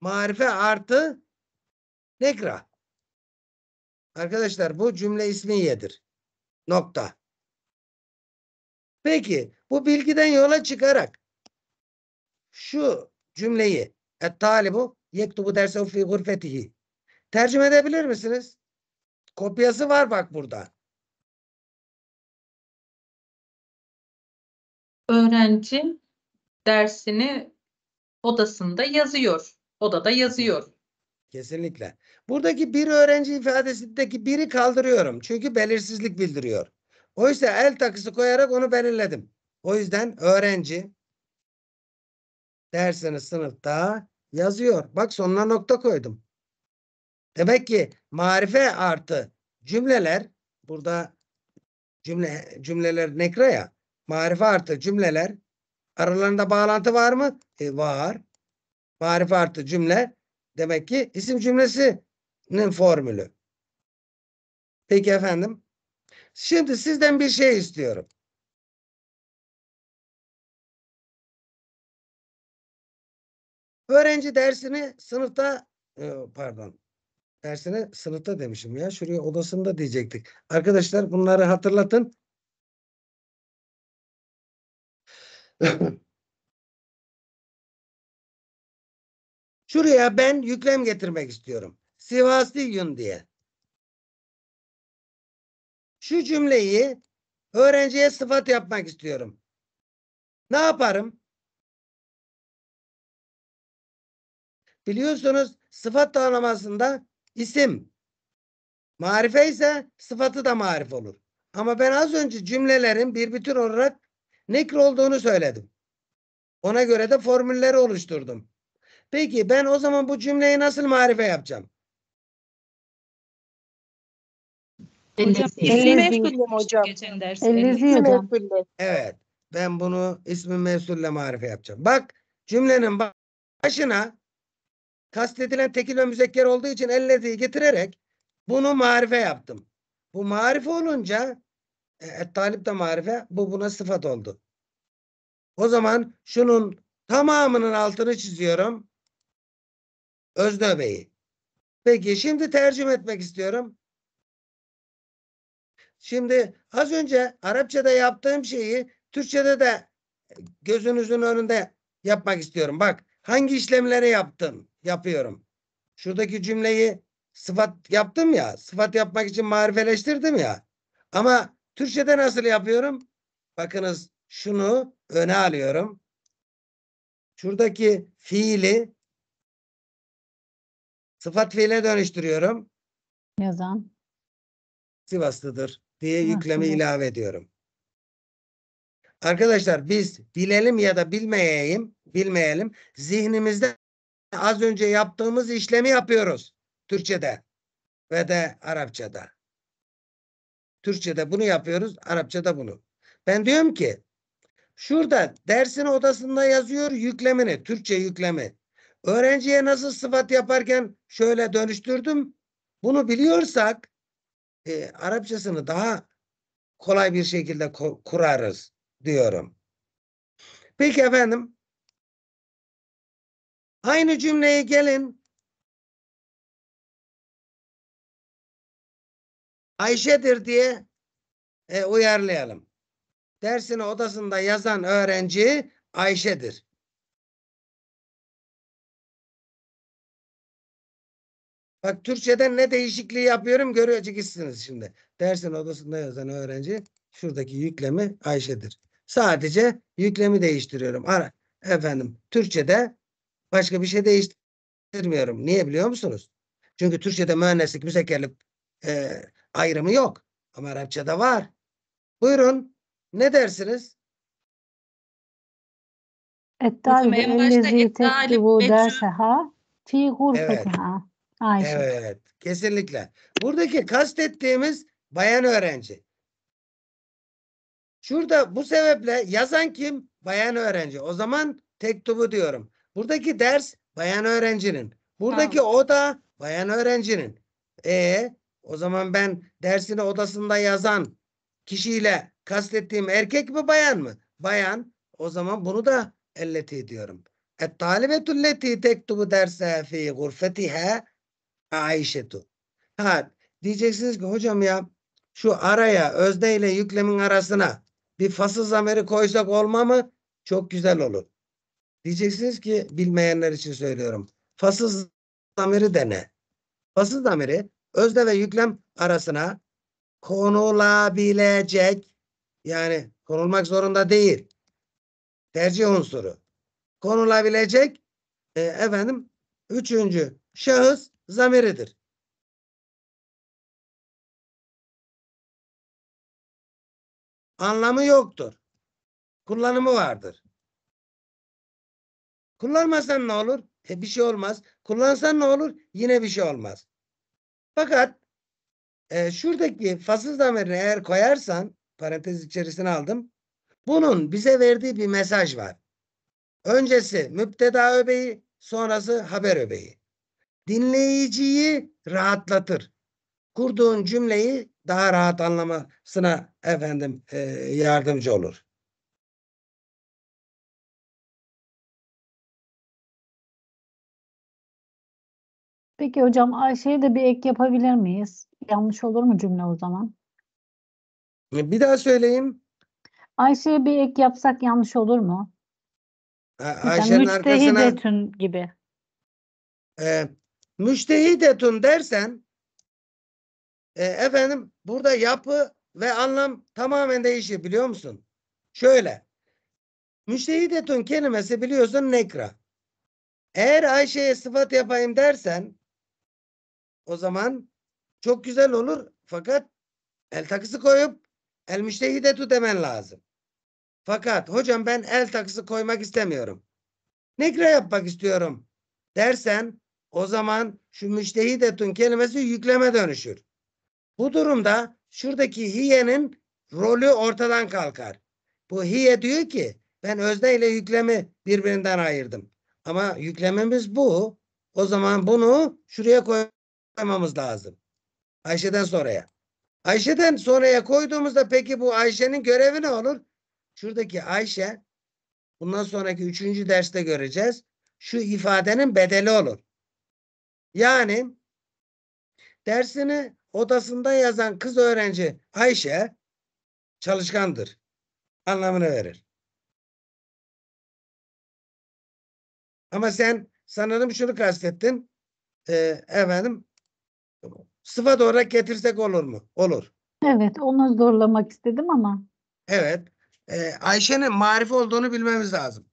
Marife artı nekra. Arkadaşlar bu cümle ismiyedir. Nokta. Peki bu bilgiden yola çıkarak şu cümleyi et talibu yektubu derse fi gurfetihi tercüme edebilir misiniz? Kopyası var bak burada. öğrenci dersini odasında yazıyor. Odada yazıyor. Kesinlikle. Buradaki bir öğrenci ifadesindeki biri kaldırıyorum. Çünkü belirsizlik bildiriyor. Oysa el takısı koyarak onu belirledim. O yüzden öğrenci dersini sınıfta yazıyor. Bak sonuna nokta koydum. Demek ki marife artı cümleler burada cümle cümleler nekra ya Marife artı cümleler aralarında bağlantı var mı? E, var. Marife artı cümle demek ki isim cümlesinin formülü. Peki efendim. Şimdi sizden bir şey istiyorum. Öğrenci dersini sınıfta e, pardon dersini sınıfta demişim ya. Şuraya odasında diyecektik. Arkadaşlar bunları hatırlatın. Şuraya ben yüklem getirmek istiyorum. Yun diye. Şu cümleyi öğrenciye sıfat yapmak istiyorum. Ne yaparım? Biliyorsunuz sıfat tanımasında isim marife ise sıfatı da marif olur. Ama ben az önce cümlelerin bir bütün olarak nekr olduğunu söyledim. Ona göre de formülleri oluşturdum. Peki ben o zaman bu cümleyi nasıl marife yapacağım? Hocam, ismi hocam? Geçen ders. Evet. Ben bunu ismi mefsulle marife yapacağım. Bak cümlenin başına kastedilen tekil ve müzekker olduğu için ellezi getirerek bunu marife yaptım. Bu marife olunca e, talip de marife bu buna sıfat oldu. O zaman şunun tamamının altını çiziyorum. Özne Peki şimdi tercüme etmek istiyorum. Şimdi az önce Arapçada yaptığım şeyi Türkçede de gözünüzün önünde yapmak istiyorum. Bak hangi işlemleri yaptım? Yapıyorum. Şuradaki cümleyi sıfat yaptım ya. Sıfat yapmak için marifeleştirdim ya. Ama Türkçe'de nasıl yapıyorum? Bakınız şunu öne alıyorum. Şuradaki fiili sıfat fiile dönüştürüyorum. Yazan. Sivaslıdır diye yükleme ilave ediyorum. Arkadaşlar biz bilelim ya da bilmeyeyim, bilmeyelim zihnimizde az önce yaptığımız işlemi yapıyoruz. Türkçe'de ve de Arapça'da. Türkçe'de bunu yapıyoruz, Arapça'da bunu. Ben diyorum ki şurada dersin odasında yazıyor yüklemini, Türkçe yüklemi. Öğrenciye nasıl sıfat yaparken şöyle dönüştürdüm. Bunu biliyorsak e, Arapçasını daha kolay bir şekilde kurarız diyorum. Peki efendim. Aynı cümleyi gelin Ayşe'dir diye e, uyarlayalım. Dersini odasında yazan öğrenci Ayşe'dir. Bak Türkçeden ne değişikliği yapıyorum göreceksiniz şimdi. Dersin odasında yazan öğrenci şuradaki yüklemi Ayşe'dir. Sadece yüklemi değiştiriyorum. Ara, efendim Türkçede başka bir şey değiştirmiyorum. Niye biliyor musunuz? Çünkü Türkçede mühendislik, müzekerlik, e, ayrımı yok. Ama Arapçada var. Buyurun. Ne dersiniz? Ettalib ellezi teklibu derseha fi gurfetiha. Evet. Kesinlikle. Buradaki kastettiğimiz bayan öğrenci. Şurada bu sebeple yazan kim? Bayan öğrenci. O zaman tektubu diyorum. Buradaki ders bayan öğrencinin. Buradaki tamam. o da bayan öğrencinin. E o zaman ben dersini odasında yazan kişiyle kastettiğim erkek mi bayan mı? Bayan. O zaman bunu da elleti diyorum. Et-talibetu leti tektubu derse fi gurfetiha Aişetu. Ha diyeceksiniz ki hocam ya şu araya özne ile yüklemin arasına bir fasıl zamiri koysak olma mı? Çok güzel olur. Diyeceksiniz ki bilmeyenler için söylüyorum. Fasıl zamiri de ne? Fasıl zamiri Özne ve yüklem arasına konulabilecek yani konulmak zorunda değil. Tercih unsuru. Konulabilecek e, efendim üçüncü şahıs zamiridir. Anlamı yoktur. Kullanımı vardır. Kullanmasan ne olur? E, bir şey olmaz. Kullansan ne olur? Yine bir şey olmaz. Fakat e, şuradaki fasıl zamirini eğer koyarsan parantez içerisine aldım. Bunun bize verdiği bir mesaj var. Öncesi müpteda öbeği, sonrası haber öbeği. Dinleyiciyi rahatlatır. Kurduğun cümleyi daha rahat anlamasına efendim e, yardımcı olur. Peki hocam Ayşe'ye de bir ek yapabilir miyiz? Yanlış olur mu cümle o zaman? E, bir daha söyleyeyim. Ayşe'ye bir ek yapsak yanlış olur mu? Ayşe'nin yani arkasına gibi. E, müştehidetun dersen e, efendim burada yapı ve anlam tamamen değişir biliyor musun? Şöyle müştehidetun kelimesi biliyorsun nekra. Eğer Ayşe'ye sıfat yapayım dersen o zaman çok güzel olur fakat el takısı koyup el müştehidetu demen lazım. Fakat hocam ben el takısı koymak istemiyorum. Nekre yapmak istiyorum dersen o zaman şu müştehidetun kelimesi yükleme dönüşür. Bu durumda şuradaki hiyenin rolü ortadan kalkar. Bu hiye diyor ki ben özne ile yüklemi birbirinden ayırdım. Ama yüklememiz bu. O zaman bunu şuraya koy koymamız lazım. Ayşe'den sonraya. Ayşe'den sonraya koyduğumuzda peki bu Ayşe'nin görevi ne olur? Şuradaki Ayşe bundan sonraki üçüncü derste göreceğiz. Şu ifadenin bedeli olur. Yani dersini odasında yazan kız öğrenci Ayşe çalışkandır anlamını verir. Ama sen sanırım şunu kastettin. Ee, efendim sıfat olarak getirsek olur mu? Olur. Evet onu zorlamak istedim ama. Evet. E, Ayşe'nin marif olduğunu bilmemiz lazım.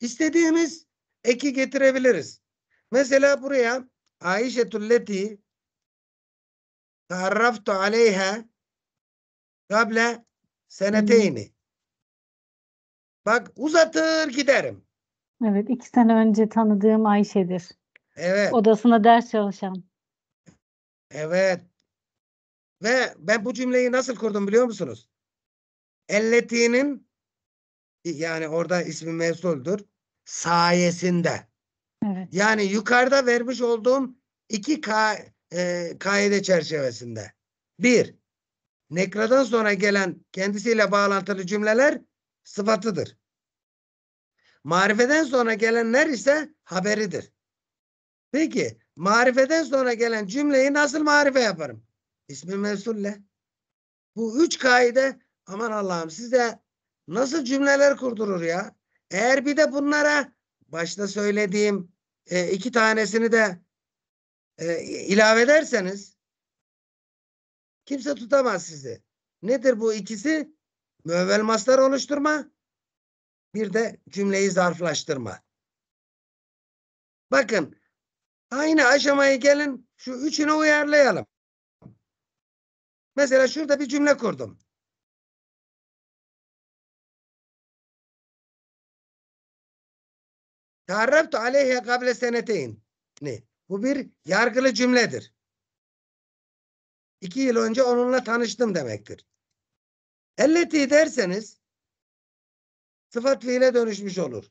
İstediğimiz eki getirebiliriz. Mesela buraya Ayşe leti tarraftu aleyha gable seneteyni. Bak uzatır giderim. Evet iki sene önce tanıdığım Ayşe'dir. Evet. Odasına ders çalışan. Evet. Ve ben bu cümleyi nasıl kurdum biliyor musunuz? Elleti'nin yani orada ismi mevsuldür. Sayesinde. Evet. Yani yukarıda vermiş olduğum iki ka e, kaide çerçevesinde. Bir, nekradan sonra gelen kendisiyle bağlantılı cümleler sıfatıdır. Marifeden sonra gelenler ise haberidir. Peki marifeden sonra gelen cümleyi nasıl marife yaparım? İsmi mevsulle. Bu üç kaide aman Allah'ım size nasıl cümleler kurdurur ya? Eğer bir de bunlara başta söylediğim e, iki tanesini de e, ilave ederseniz kimse tutamaz sizi. Nedir bu ikisi? Müevvel maslar oluşturma bir de cümleyi zarflaştırma. Bakın Aynı aşamaya gelin şu üçünü uyarlayalım. Mesela şurada bir cümle kurdum. Tarraftu aleyhe kable seneteyn. Ne? Bu bir yargılı cümledir. İki yıl önce onunla tanıştım demektir. Elleti derseniz sıfat fiile dönüşmüş olur.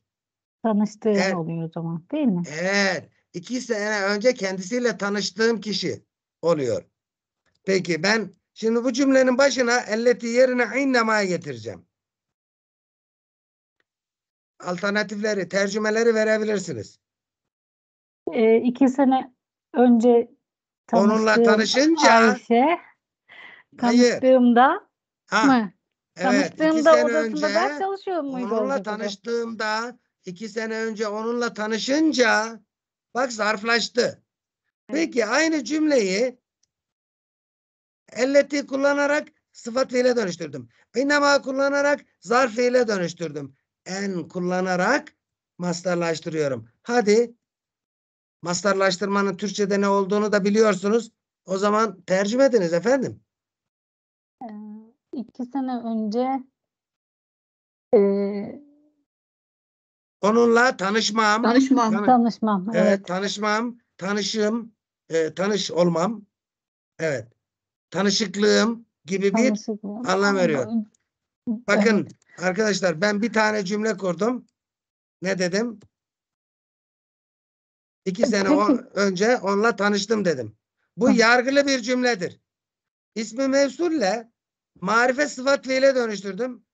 Tanıştığın oluyor o zaman değil mi? Eğer iki sene önce kendisiyle tanıştığım kişi oluyor. Peki ben şimdi bu cümlenin başına elleti yerine innema'ya getireceğim. Alternatifleri, tercümeleri verebilirsiniz. E, iki sene önce Onunla tanışınca Ayşe tanıştığımda Hayır. ha, mı? Evet, tanıştığımda sene önce, ben çalışıyor muydu? Onunla tanıştığımda iki sene önce onunla tanışınca Bak zarflaştı. Peki aynı cümleyi elleti kullanarak sıfat fiile dönüştürdüm. İnema kullanarak zarf fiile dönüştürdüm. En kullanarak mastarlaştırıyorum. Hadi mastarlaştırmanın Türkçe'de ne olduğunu da biliyorsunuz. O zaman tercüme ediniz efendim. Ee, iki sene önce e, Onunla tanışmam. Tanışmam. Tanı tanışmam. Evet. evet. Tanışmam, tanışım, e, tanış olmam. Evet. Tanışıklığım gibi Tanışıklığım. bir anlam veriyor. Bakın evet. arkadaşlar ben bir tane cümle kurdum. Ne dedim? İki sene on, önce onunla tanıştım dedim. Bu yargılı bir cümledir. İsmi mevsulle marife sıfat fiile dönüştürdüm.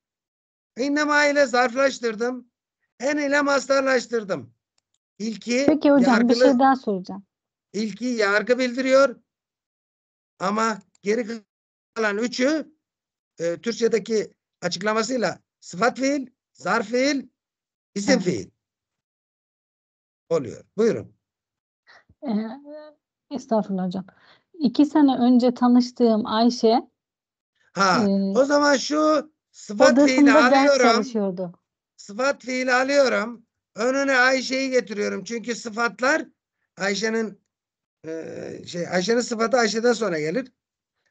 İnnemâ ile zarflaştırdım. N ile mastarlaştırdım. İlki Peki hocam yargılı, bir şey daha soracağım. İlki yargı bildiriyor ama geri kalan üçü e, Türkçedeki açıklamasıyla sıfat fiil, zarf fiil, isim evet. fiil oluyor. Buyurun. Ee, estağfurullah hocam. İki sene önce tanıştığım Ayşe ha, e, o zaman şu sıfat fiili arıyorum. Sıfat fiili alıyorum. Önüne Ayşe'yi getiriyorum. Çünkü sıfatlar Ayşe'nin e, şey Ayşe'nin sıfatı Ayşe'den sonra gelir.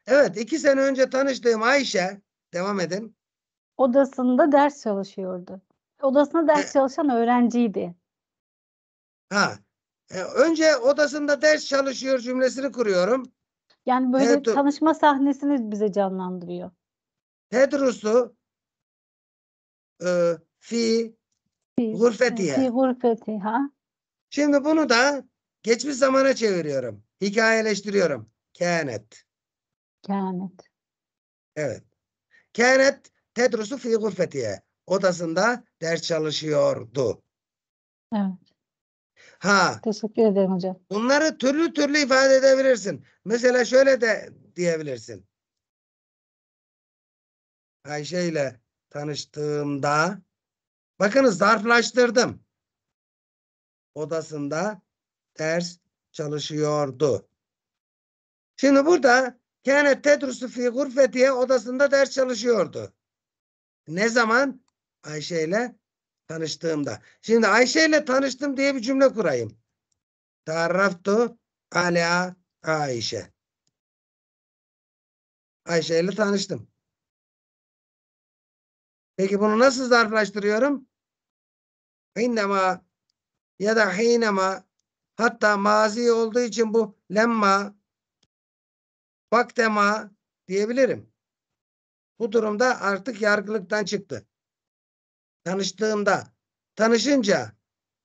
Evet iki sene önce tanıştığım Ayşe devam edin. Odasında ders çalışıyordu. Odasında ders e- çalışan öğrenciydi. Ha. E, önce odasında ders çalışıyor cümlesini kuruyorum. Yani böyle Pedro, tanışma sahnesini bize canlandırıyor. Tedrus'u e, fi gurfetiha. Fi gurfetiha. Şimdi bunu da geçmiş zamana çeviriyorum. Hikayeleştiriyorum. Kânet. Kânet. Evet. Kânet Tedrosu fi gurfetiha. Odasında ders çalışıyordu. Evet. Ha. Teşekkür ederim hocam. Bunları türlü türlü ifade edebilirsin. Mesela şöyle de diyebilirsin. Ayşe ile tanıştığımda Bakınız zarflaştırdım. Odasında ders çalışıyordu. Şimdi burada kâne tedrusu fi gurfetiye odasında ders çalışıyordu. Ne zaman? Ayşe ile tanıştığımda. Şimdi Ayşe ile tanıştım diye bir cümle kurayım. Tarraftu ala Ayşe. Ayşe ile tanıştım. Peki bunu nasıl zarflaştırıyorum? İnnemâ ya da hinema hatta mazi olduğu için bu lemma vaktema diyebilirim. Bu durumda artık yargılıktan çıktı. Tanıştığımda, tanışınca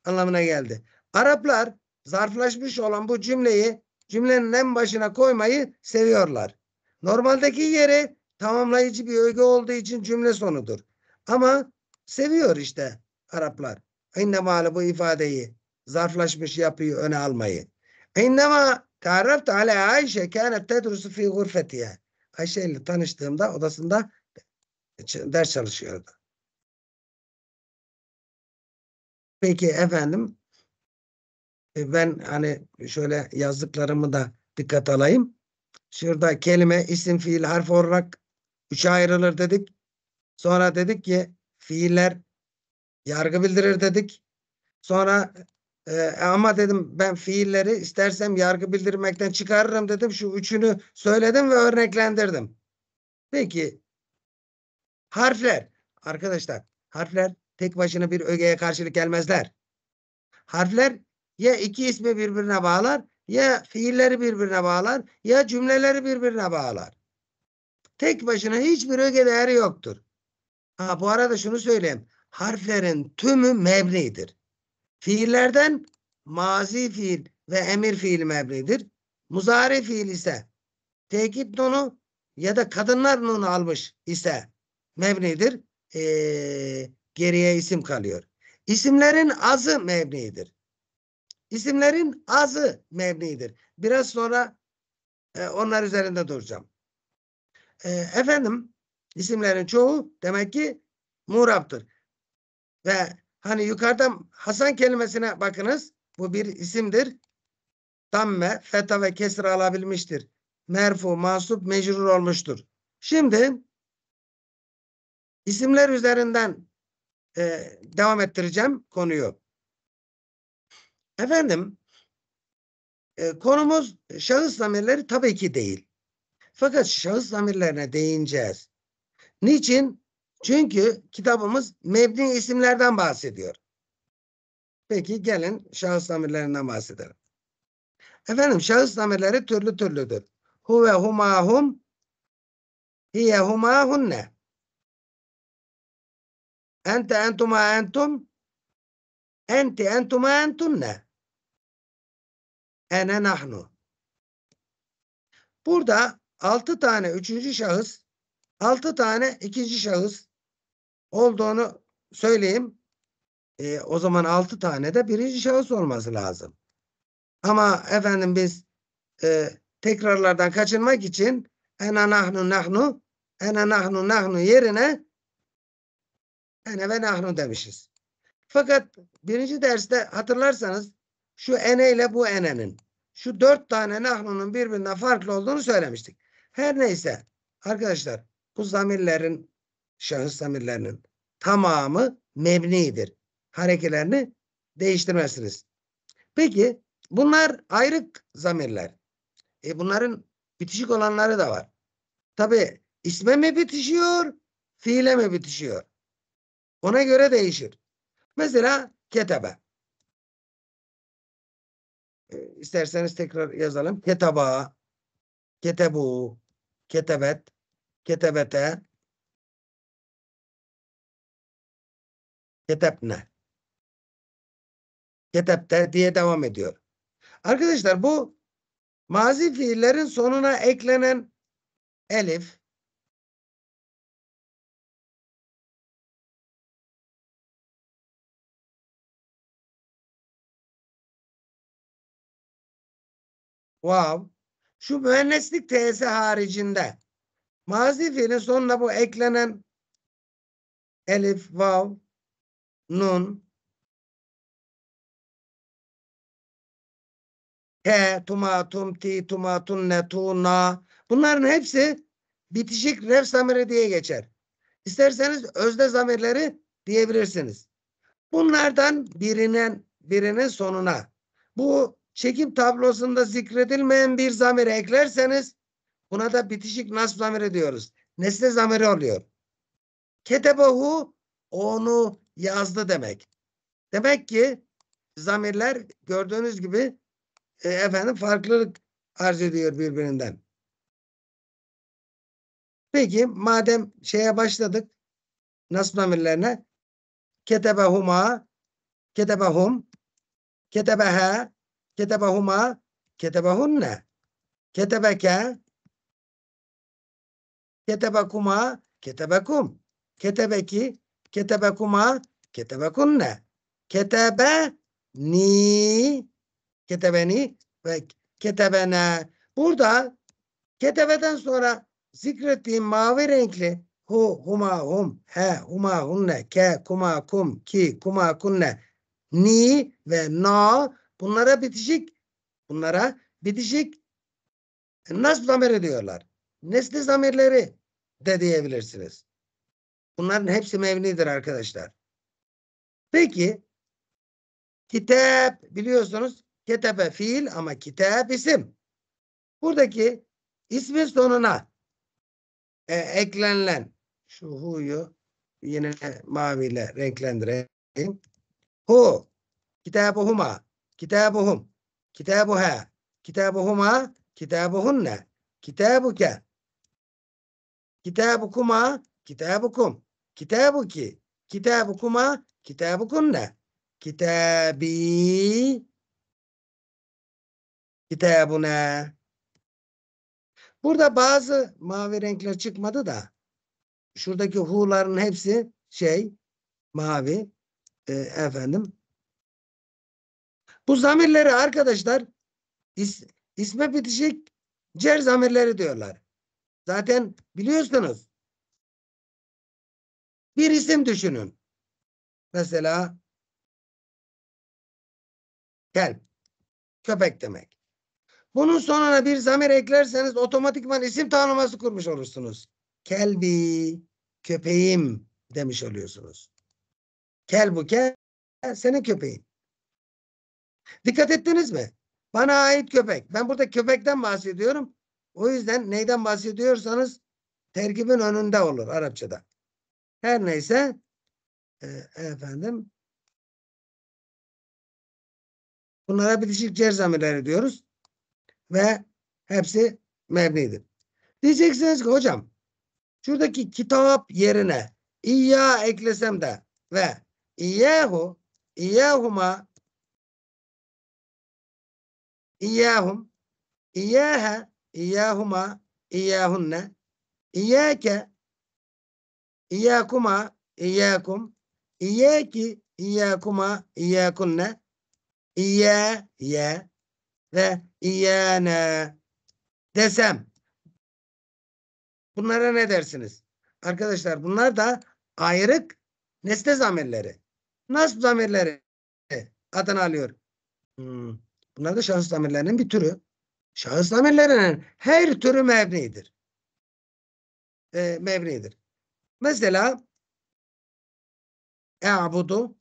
anlamına geldi. Araplar zarflaşmış olan bu cümleyi cümlenin en başına koymayı seviyorlar. Normaldeki yeri tamamlayıcı bir öge olduğu için cümle sonudur. Ama seviyor işte Araplar. İnnemâle bu ifadeyi zarflaşmış yapıyı öne almayı. İnnemâ tarif ale Ayşe kânet tedrusu fî gurfetiye. Ayşe ile tanıştığımda odasında ders çalışıyordu. Peki efendim e, ben hani şöyle yazdıklarımı da dikkat alayım. Şurada kelime, isim, fiil, harf olarak üçe ayrılır dedik. Sonra dedik ki fiiller yargı bildirir dedik. Sonra e, ama dedim ben fiilleri istersem yargı bildirmekten çıkarırım dedim. Şu üçünü söyledim ve örneklendirdim. Peki harfler arkadaşlar harfler tek başına bir ögeye karşılık gelmezler. Harfler ya iki ismi birbirine bağlar ya fiilleri birbirine bağlar ya cümleleri birbirine bağlar. Tek başına hiçbir öge değeri yoktur. Ha bu arada şunu söyleyeyim harflerin tümü meblidir. Fiillerden mazi fiil ve emir fiil meblidir. Muzari fiil ise tekit nunu ya da kadınlar nunu almış ise mebnidir. Ee, geriye isim kalıyor. İsimlerin azı mebnidir. İsimlerin azı mebnidir. Biraz sonra e, onlar üzerinde duracağım. E, efendim isimlerin çoğu demek ki muraptır. Ve hani yukarıda Hasan kelimesine bakınız. Bu bir isimdir. Damme, feta ve kesir alabilmiştir. Merfu, mansup, mecrur olmuştur. Şimdi isimler üzerinden e, devam ettireceğim konuyu. Efendim e, konumuz şahıs zamirleri tabii ki değil. Fakat şahıs zamirlerine değineceğiz. Niçin? Çünkü kitabımız mebni isimlerden bahsediyor. Peki gelin şahıs damirlerinden bahsedelim. Efendim şahıs damirleri türlü türlüdür. Huve huma hum hiye huma hunne ente entuma entum enti entuma entunne ene nahnu. Burada altı tane üçüncü şahıs 6 tane ikinci şahıs olduğunu söyleyeyim. E, o zaman 6 tane de birinci şahıs olması lazım. Ama efendim biz e, tekrarlardan kaçınmak için ena nahnu nahnu ena nahnu nahnu yerine ene ve nahnu demişiz. Fakat birinci derste hatırlarsanız şu ene ile bu enenin şu dört tane nahnunun birbirinden farklı olduğunu söylemiştik. Her neyse arkadaşlar bu zamirlerin şahıs zamirlerinin tamamı mebnidir. Harekelerini değiştirmezsiniz. Peki bunlar ayrık zamirler. E bunların bitişik olanları da var. Tabi isme mi bitişiyor, fiile mi bitişiyor? Ona göre değişir. Mesela ketebe. E, isterseniz tekrar yazalım. Ketaba, ketebu, ketebet, Ketebete ketebne ketebte diye devam ediyor. Arkadaşlar bu mazi fiillerin sonuna eklenen elif wow. şu mühendislik T'si haricinde Mazi fiilin sonuna bu eklenen elif, vav, nun, tuma tum ti, tuma tun ne, tuna. Bunların hepsi bitişik ref zamiri diye geçer. İsterseniz özde zamirleri diyebilirsiniz. Bunlardan birinin birinin sonuna bu çekim tablosunda zikredilmeyen bir zamir eklerseniz Buna da bitişik nasb zamiri diyoruz. Nesne zamiri oluyor. Ketebehu onu yazdı demek. Demek ki zamirler gördüğünüz gibi e, efendim farklılık arz ediyor birbirinden. Peki madem şeye başladık nasıl zamirlerine ketebehuma ketebehum ketebehe ketebehuma ketebehunne ketebeke Ketebekuma ketebekum. Ketebeki ketebekuma ketebekunne. Ketebe ni ketebeni ve ketebene. Burada ketebeden sonra zikrettiğim mavi renkli hu, huma, hum, he, huma, hunne, ke, kuma, kum, ki, kuma, kunne, ni ve na bunlara bitişik bunlara bitişik e, nasıl amir ediyorlar nesne zamirleri de diyebilirsiniz. Bunların hepsi mevnidir arkadaşlar. Peki kitap biliyorsunuz kitabe fiil ama kitap isim. Buradaki ismin sonuna e, eklenilen şu huyu yine maviyle renklendireyim. Hu kitabuhuma kitabuhum kitabuha kitabuhuma kitabuhunne kitabuke kitabukuma kitabukum kitabuki kitabukuma kitabukunne kitabi kitabuna Burada bazı mavi renkler çıkmadı da şuradaki hu'ların hepsi şey mavi e, efendim bu zamirleri arkadaşlar is, isme bitişik cer zamirleri diyorlar. Zaten biliyorsunuz. Bir isim düşünün. Mesela kelp. Köpek demek. Bunun sonuna bir zamir eklerseniz otomatikman isim tanıması kurmuş olursunuz. Kelbi, köpeğim demiş oluyorsunuz. Kel bu kel, senin köpeğin. Dikkat ettiniz mi? Bana ait köpek. Ben burada köpekten bahsediyorum. O yüzden neyden bahsediyorsanız terkibin önünde olur Arapçada. Her neyse e, efendim bunlara bitişik cer zamirleri diyoruz ve hepsi mebnidir. Diyeceksiniz ki hocam şuradaki kitap yerine İyya eklesem de ve İyyahu İyyahuma İyyahum İyyaha İyyâhuma, iyyâhunne, İyyâke, iyyâkuma, iyyâkum, İyyâki, iyyâkuma, iyyâkunne, İyyâ, ye ve iyyâne desem. Bunlara ne dersiniz? Arkadaşlar bunlar da ayrık nesne zamirleri. Nasıl zamirleri adını alıyor. Hmm. Bunlar da şahıs zamirlerinin bir türü. Şahıs zamirlerinin her türü mebnidir. E, mebnidir. Mesela e'budu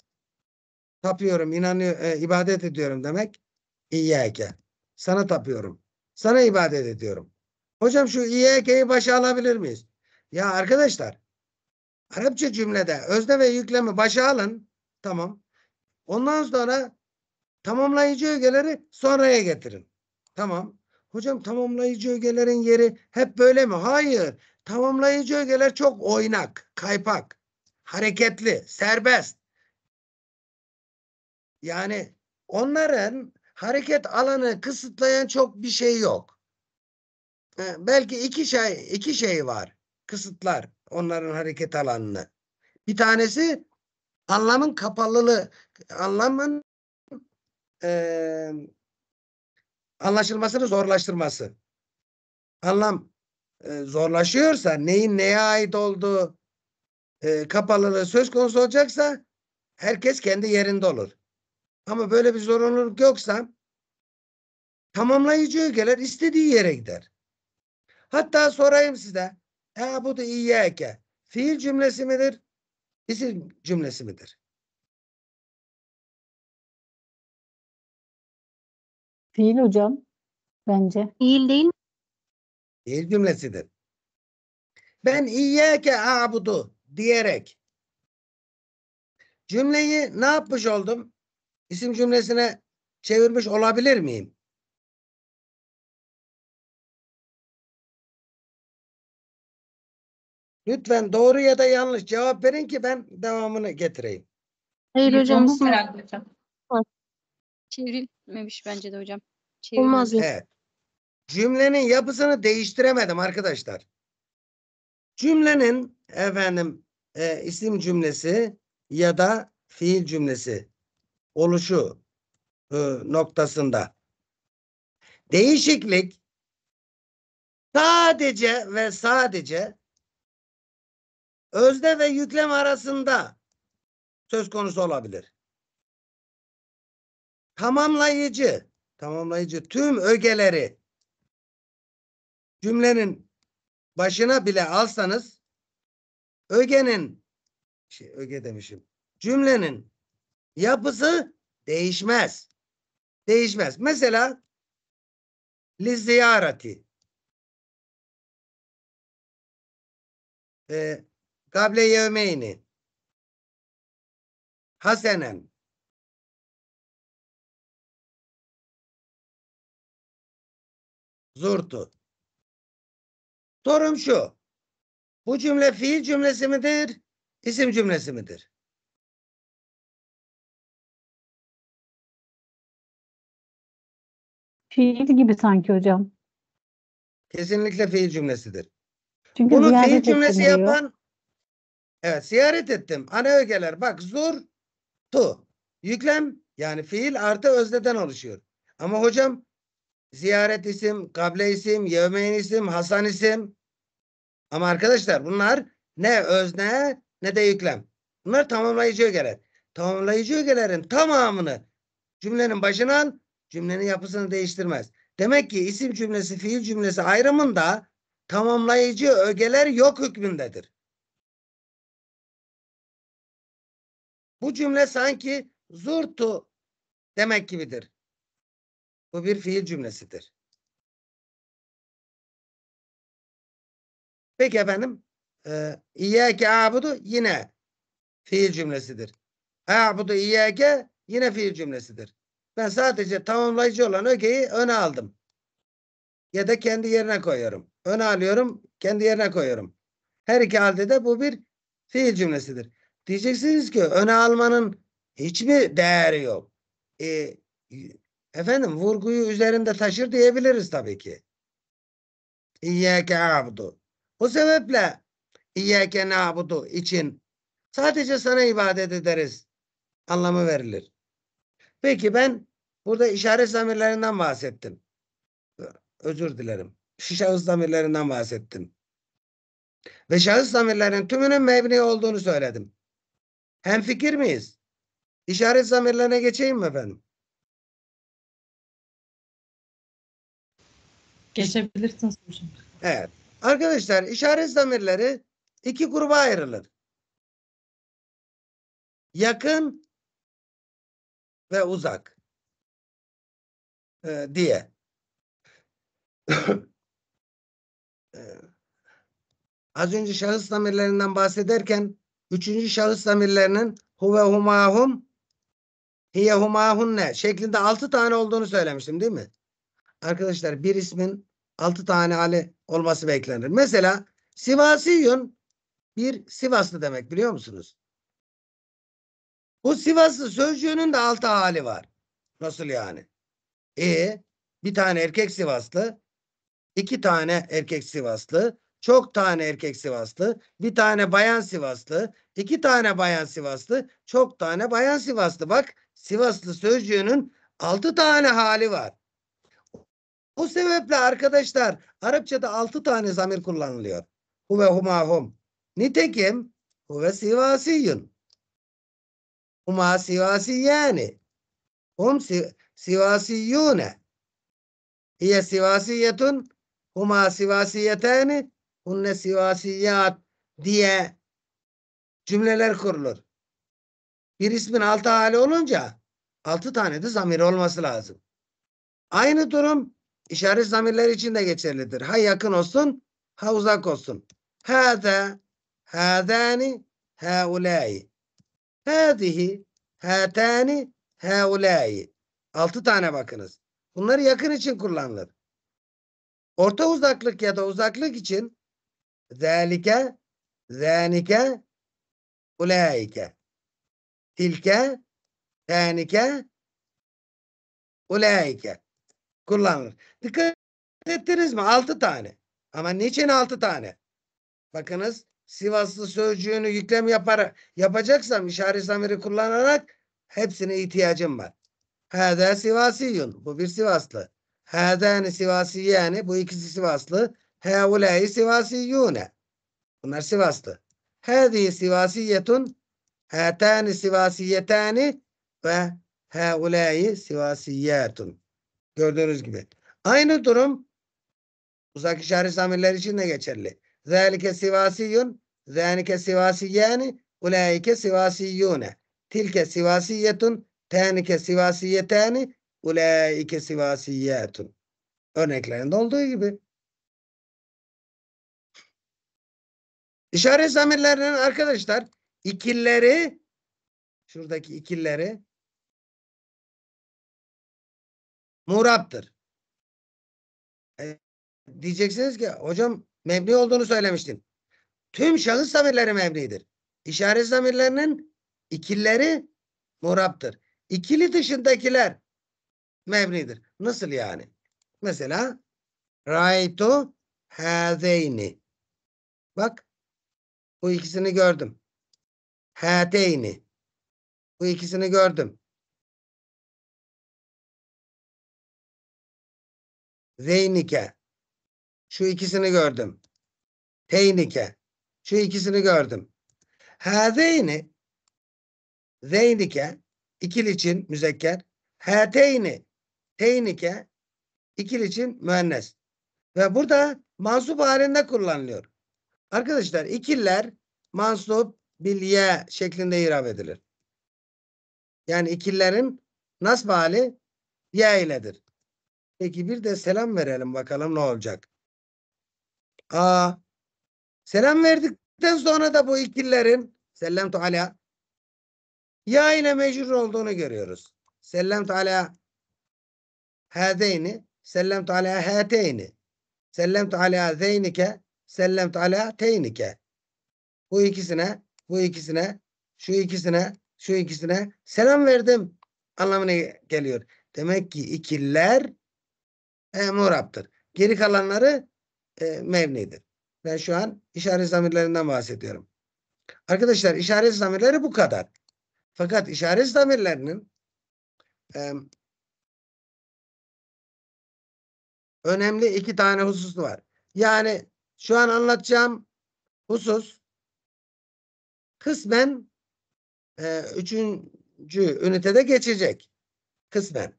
tapıyorum, inanıyor, e, ibadet ediyorum demek. İyyâke. Sana tapıyorum. Sana ibadet ediyorum. Hocam şu İYK'yi başa alabilir miyiz? Ya arkadaşlar Arapça cümlede özne ve yüklemi başa alın. Tamam. Ondan sonra tamamlayıcı ögeleri sonraya getirin. Tamam. Hocam tamamlayıcı ögelerin yeri hep böyle mi? Hayır. Tamamlayıcı ögeler çok oynak, kaypak, hareketli, serbest. Yani onların hareket alanı kısıtlayan çok bir şey yok. Belki iki şey iki şey var. Kısıtlar onların hareket alanını. Bir tanesi anlamın kapalılığı, anlamın e, anlaşılmasını zorlaştırması. Anlam e, zorlaşıyorsa neyin neye ait olduğu e, kapalılığı söz konusu olacaksa herkes kendi yerinde olur. Ama böyle bir zorunluluk yoksa tamamlayıcı ögeler istediği yere gider. Hatta sorayım size. Ebudu iyyeke fiil cümlesi midir? İsim cümlesi midir? Değil hocam bence. değil değil Değil cümlesidir. Ben iyyâke abudu diyerek cümleyi ne yapmış oldum? İsim cümlesine çevirmiş olabilir miyim? Lütfen doğru ya da yanlış cevap verin ki ben devamını getireyim. Hayır hocam. Bu hocam. Çevrilmemiş bence de hocam. Olmaz mı? Evet. Cümlenin yapısını değiştiremedim arkadaşlar. Cümlenin efendim e, isim cümlesi ya da fiil cümlesi oluşu e, noktasında değişiklik sadece ve sadece özde ve yüklem arasında söz konusu olabilir tamamlayıcı tamamlayıcı tüm ögeleri cümlenin başına bile alsanız ögenin şey öge demişim. Cümlenin yapısı değişmez. Değişmez. Mesela li ziyareti e, ee, gable yevmeyni hasenen Zurtu. Sorum şu. Bu cümle fiil cümlesi midir? İsim cümlesi midir? Fiil gibi sanki hocam. Kesinlikle fiil cümlesidir. Çünkü Bunu fiil cümlesi diyor. yapan Evet siyaret ettim. Ana ögeler bak zor, tu. Yüklem yani fiil artı özneden oluşuyor. Ama hocam ziyaret isim, kable isim, yevmeyn isim, hasan isim. Ama arkadaşlar bunlar ne özne ne de yüklem. Bunlar tamamlayıcı ögeler. Tamamlayıcı ögelerin tamamını cümlenin başına al, cümlenin yapısını değiştirmez. Demek ki isim cümlesi, fiil cümlesi ayrımında tamamlayıcı ögeler yok hükmündedir. Bu cümle sanki zurtu demek gibidir. Bu bir fiil cümlesidir. Peki efendim. E, iyyâke abudu yine fiil cümlesidir. Abudu iyyâke yine fiil cümlesidir. Ben sadece tamamlayıcı olan ögeyi öne aldım. Ya da kendi yerine koyuyorum. Öne alıyorum, kendi yerine koyuyorum. Her iki halde de bu bir fiil cümlesidir. Diyeceksiniz ki öne almanın hiçbir değeri yok. E, Efendim vurguyu üzerinde taşır diyebiliriz tabii ki. İyyâke abdu. O sebeple İyyâke nabudu için sadece sana ibadet ederiz anlamı verilir. Peki ben burada işaret zamirlerinden bahsettim. Özür dilerim. Şahıs zamirlerinden bahsettim. Ve şahıs zamirlerin tümünün mebni olduğunu söyledim. Hem fikir miyiz? İşaret zamirlerine geçeyim mi efendim? Geçebilirsiniz hocam. Evet. Arkadaşlar işaret zamirleri iki gruba ayrılır. Yakın ve uzak ee, diye. E, az önce şahıs zamirlerinden bahsederken üçüncü şahıs zamirlerinin huve humahum hiye humahunne şeklinde altı tane olduğunu söylemiştim değil mi? arkadaşlar bir ismin altı tane hali olması beklenir. Mesela Sivasiyun bir Sivaslı demek biliyor musunuz? Bu Sivaslı sözcüğünün de altı hali var. Nasıl yani? E bir tane erkek Sivaslı, iki tane erkek Sivaslı, çok tane erkek Sivaslı, bir tane bayan Sivaslı, iki tane bayan Sivaslı, çok tane bayan Sivaslı. Bak Sivaslı sözcüğünün altı tane hali var. Bu sebeple arkadaşlar Arapçada altı tane zamir kullanılıyor. Huve humahum. Nitekim huve sivasiyun. Huma sivasiyani. Hum sivasiyune. Hiye sivasiyetun. Huma sivasiyetani. Hunne sivasiyat diye cümleler kurulur. Bir ismin altı hali olunca altı tane de zamir olması lazım. Aynı durum işaret zamirleri için de geçerlidir. Ha yakın olsun, ha uzak olsun. Hâzâ, hâzâni, hâulâi. Hâzihi, hâtâni, hâulâi. Altı tane bakınız. Bunları yakın için kullanılır. Orta uzaklık ya da uzaklık için zâlike, zânike, ulâike. Tilke, tânike, ulâike kullanılır. Dikkat ettiniz mi? Altı tane. Ama niçin altı tane? Bakınız Sivaslı sözcüğünü yüklem yapar, yapacaksam işaret zamiri kullanarak hepsine ihtiyacım var. Hâdâ Sivasiyun. Bu bir Sivaslı. Hâdâni yani Bu ikisi Sivaslı. Hâulâi Sivasiyûne. Bunlar Sivaslı. Hâdihi Sivasiyetun. Hâtâni Sivasiyetâni. Ve hâulâi Sivasiyyâtun. Gördüğünüz gibi. Aynı durum uzak işaret zamirler için de geçerli. Zâlike sivasiyun, zânike sivasiyâni, ulaike sivasiyyûne. Tilke sivasiyetun, tânike sivasiyetâni, ulaike sivasiyyâtun. Örneklerinde olduğu gibi. İşaret zamirlerinin arkadaşlar ikilleri şuradaki ikilleri muraptır e, diyeceksiniz ki hocam mebni olduğunu söylemiştin. Tüm şahıs zamirleri mebnidir. İşaret zamirlerinin ikilleri muraptır. İkili dışındakiler mebnidir. Nasıl yani? Mesela raitu hazeyni. Bak bu ikisini gördüm. Hateyni. Bu ikisini gördüm. Zeynike. Şu ikisini gördüm. Teynike. Şu ikisini gördüm. Hazeyni Zeynike ikil için müzekker. Hateyni Teynike ikil için müennes. Ve burada mansup halinde kullanılıyor. Arkadaşlar ikiller mansup bilye şeklinde irab edilir. Yani ikillerin nasb hali ye iledir. Peki bir de selam verelim bakalım ne olacak. Aa, selam verdikten sonra da bu ikillerin sellemtu ala ya yine mecbur olduğunu görüyoruz. Sellemtu ala hadeyni sellemtu ala hateyni sellemtu ala zeynike sellemtu ala teynike bu ikisine bu ikisine şu ikisine şu ikisine selam verdim anlamına geliyor. Demek ki ikiller e, muraptır. Geri kalanları e, mevnidir. Ben şu an işaret zamirlerinden bahsediyorum. Arkadaşlar işaret zamirleri bu kadar. Fakat işaret zamirlerinin e, önemli iki tane hususu var. Yani şu an anlatacağım husus kısmen e, üçüncü ünitede geçecek. Kısmen.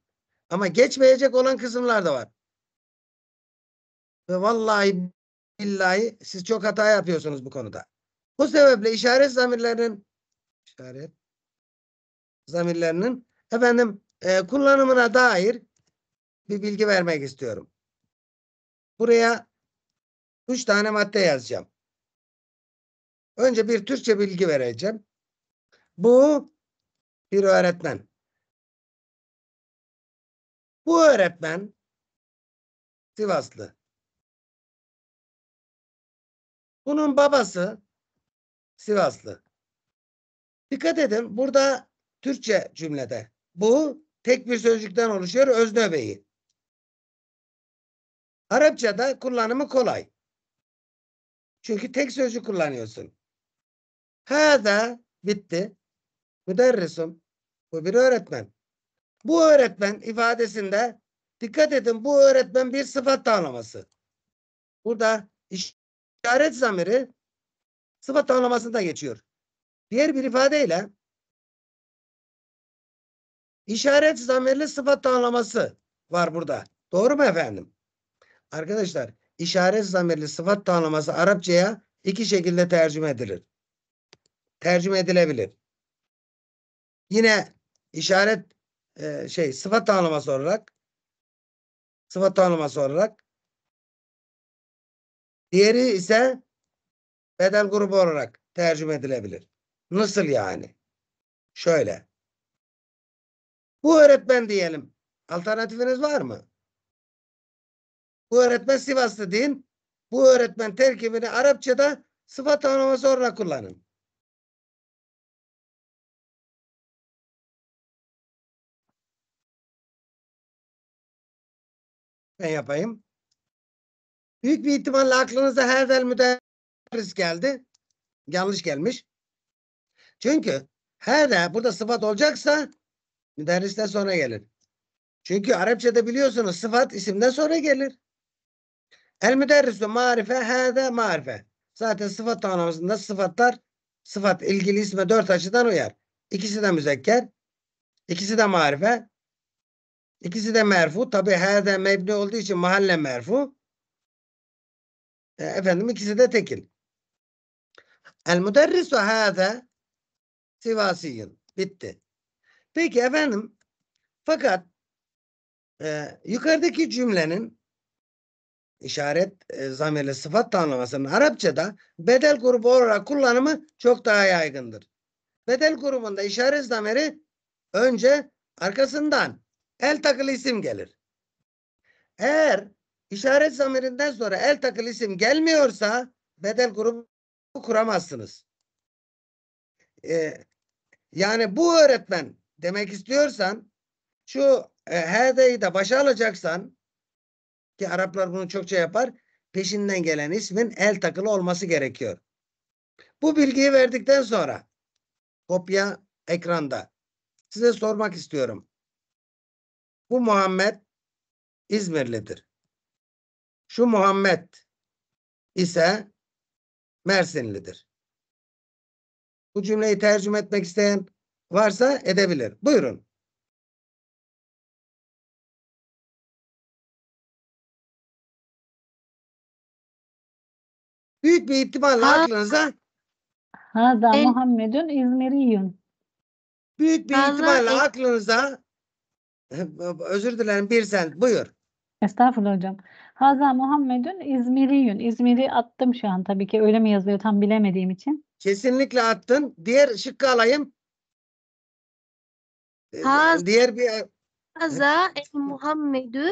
Ama geçmeyecek olan kısımlar da var. Ve vallahi billahi siz çok hata yapıyorsunuz bu konuda. Bu sebeple işaret zamirlerinin işaret zamirlerinin efendim e, kullanımına dair bir bilgi vermek istiyorum. Buraya üç tane madde yazacağım. Önce bir Türkçe bilgi vereceğim. Bu bir öğretmen. Bu öğretmen Sivaslı. Bunun babası Sivaslı. Dikkat edin burada Türkçe cümlede. Bu tek bir sözcükten oluşuyor özne beyi. Arapçada kullanımı kolay. Çünkü tek sözcük kullanıyorsun. Hada bitti. Müderrisum. Bu bir öğretmen. Bu öğretmen ifadesinde dikkat edin bu öğretmen bir sıfat tanımlaması. Burada iş işaret zamiri sıfat tanımlamasında geçiyor. Diğer bir ifadeyle işaret zamirli sıfat tanımlaması var burada. Doğru mu efendim? Arkadaşlar işaret zamirli sıfat tanımlaması Arapçaya iki şekilde tercüme edilir. Tercüme edilebilir. Yine işaret e, şey sıfat tanımlaması olarak sıfat tanımlaması olarak Diğeri ise bedel grubu olarak tercüme edilebilir. Nasıl yani? Şöyle. Bu öğretmen diyelim. Alternatifiniz var mı? Bu öğretmen Sivaslı deyin. Bu öğretmen terkibini Arapçada sıfat tanımlaması olarak kullanın. Ben yapayım. Büyük bir ihtimalle aklınıza Hevel müderris geldi. Yanlış gelmiş. Çünkü herde burada sıfat olacaksa müderristen sonra gelir. Çünkü Arapçada biliyorsunuz sıfat isimden sonra gelir. El müderrisu marife herde marife. Zaten sıfat tanımımızda sıfatlar sıfat ilgili isme dört açıdan uyar. İkisi de müzekker. ikisi de marife. ikisi de merfu. Tabi herde mebni olduğu için mahalle merfu. E, efendim ikisi de tekil. El müderrisu hâze sivasiyin. Bitti. Peki efendim fakat e, yukarıdaki cümlenin işaret e, zamirli sıfat tanımlamasının Arapçada bedel grubu olarak kullanımı çok daha yaygındır. Bedel grubunda işaret zamiri önce arkasından el takılı isim gelir. Eğer İşaret zamirinden sonra el takıl isim gelmiyorsa bedel grubu kuramazsınız. Ee, yani bu öğretmen demek istiyorsan şu e, hedeyi de başa alacaksan ki Araplar bunu çokça yapar peşinden gelen ismin el takılı olması gerekiyor. Bu bilgiyi verdikten sonra kopya ekranda size sormak istiyorum. Bu Muhammed İzmirlidir. Şu Muhammed ise Mersinlidir. Bu cümleyi tercüme etmek isteyen varsa edebilir. Buyurun. Büyük bir ihtimalle ha. aklınıza Hada en... Muhammedun İzmiriyun. Büyük bir Vallahi ihtimalle en... aklınıza özür dilerim bir sen buyur. Estağfurullah hocam. Haza Muhammed'ün İzmiriyün. İzmir'i attım şu an tabii ki öyle mi yazıyor tam bilemediğim için. Kesinlikle attın. Diğer şıkkı alayım. Ee, Haz Diğer bir Haza Muhammed'ü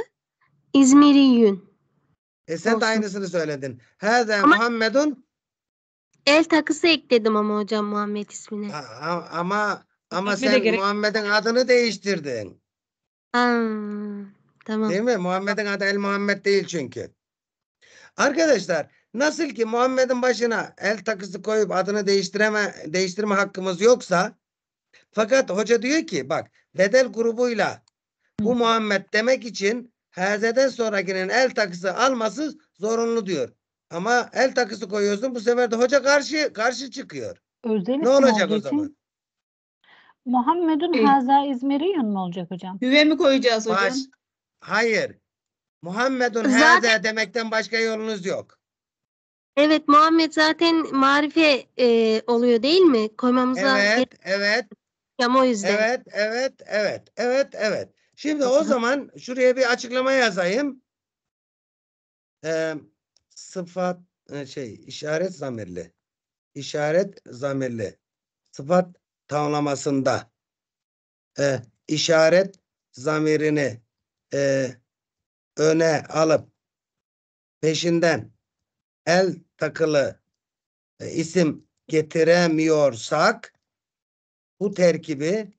İzmiriyün. E sen de aynısını söyledin. Haza Ama- Muhammedun El takısı ekledim ama hocam Muhammed ismini ama ama Bir sen gerek- Muhammed'in adını değiştirdin. Ha. Tamam. Değil mi? Muhammed'in adı El Muhammed değil çünkü. Arkadaşlar nasıl ki Muhammed'in başına el takısı koyup adını değiştireme, değiştirme hakkımız yoksa fakat hoca diyor ki bak bedel grubuyla bu Muhammed demek için Hz'den sonrakinin el takısı alması zorunlu diyor. Ama el takısı koyuyorsun bu sefer de hoca karşı karşı çıkıyor. Özel ne olacak o zaman? Muhammedun Haza İzmeri yön olacak hocam? Hüve mi koyacağız hocam? Baş, Hayır. Muhammedun zaten, hâze demekten başka yolunuz yok. Evet Muhammed zaten marife e, oluyor değil mi? Koymamıza evet, evet. Ama o yüzden. Evet, evet, evet, evet, evet. Şimdi o zaman şuraya bir açıklama yazayım. Ee, sıfat e, şey işaret zamirli. İşaret zamirli. Sıfat tamlamasında e, işaret zamirini e, öne alıp peşinden el takılı e, isim getiremiyorsak bu terkibi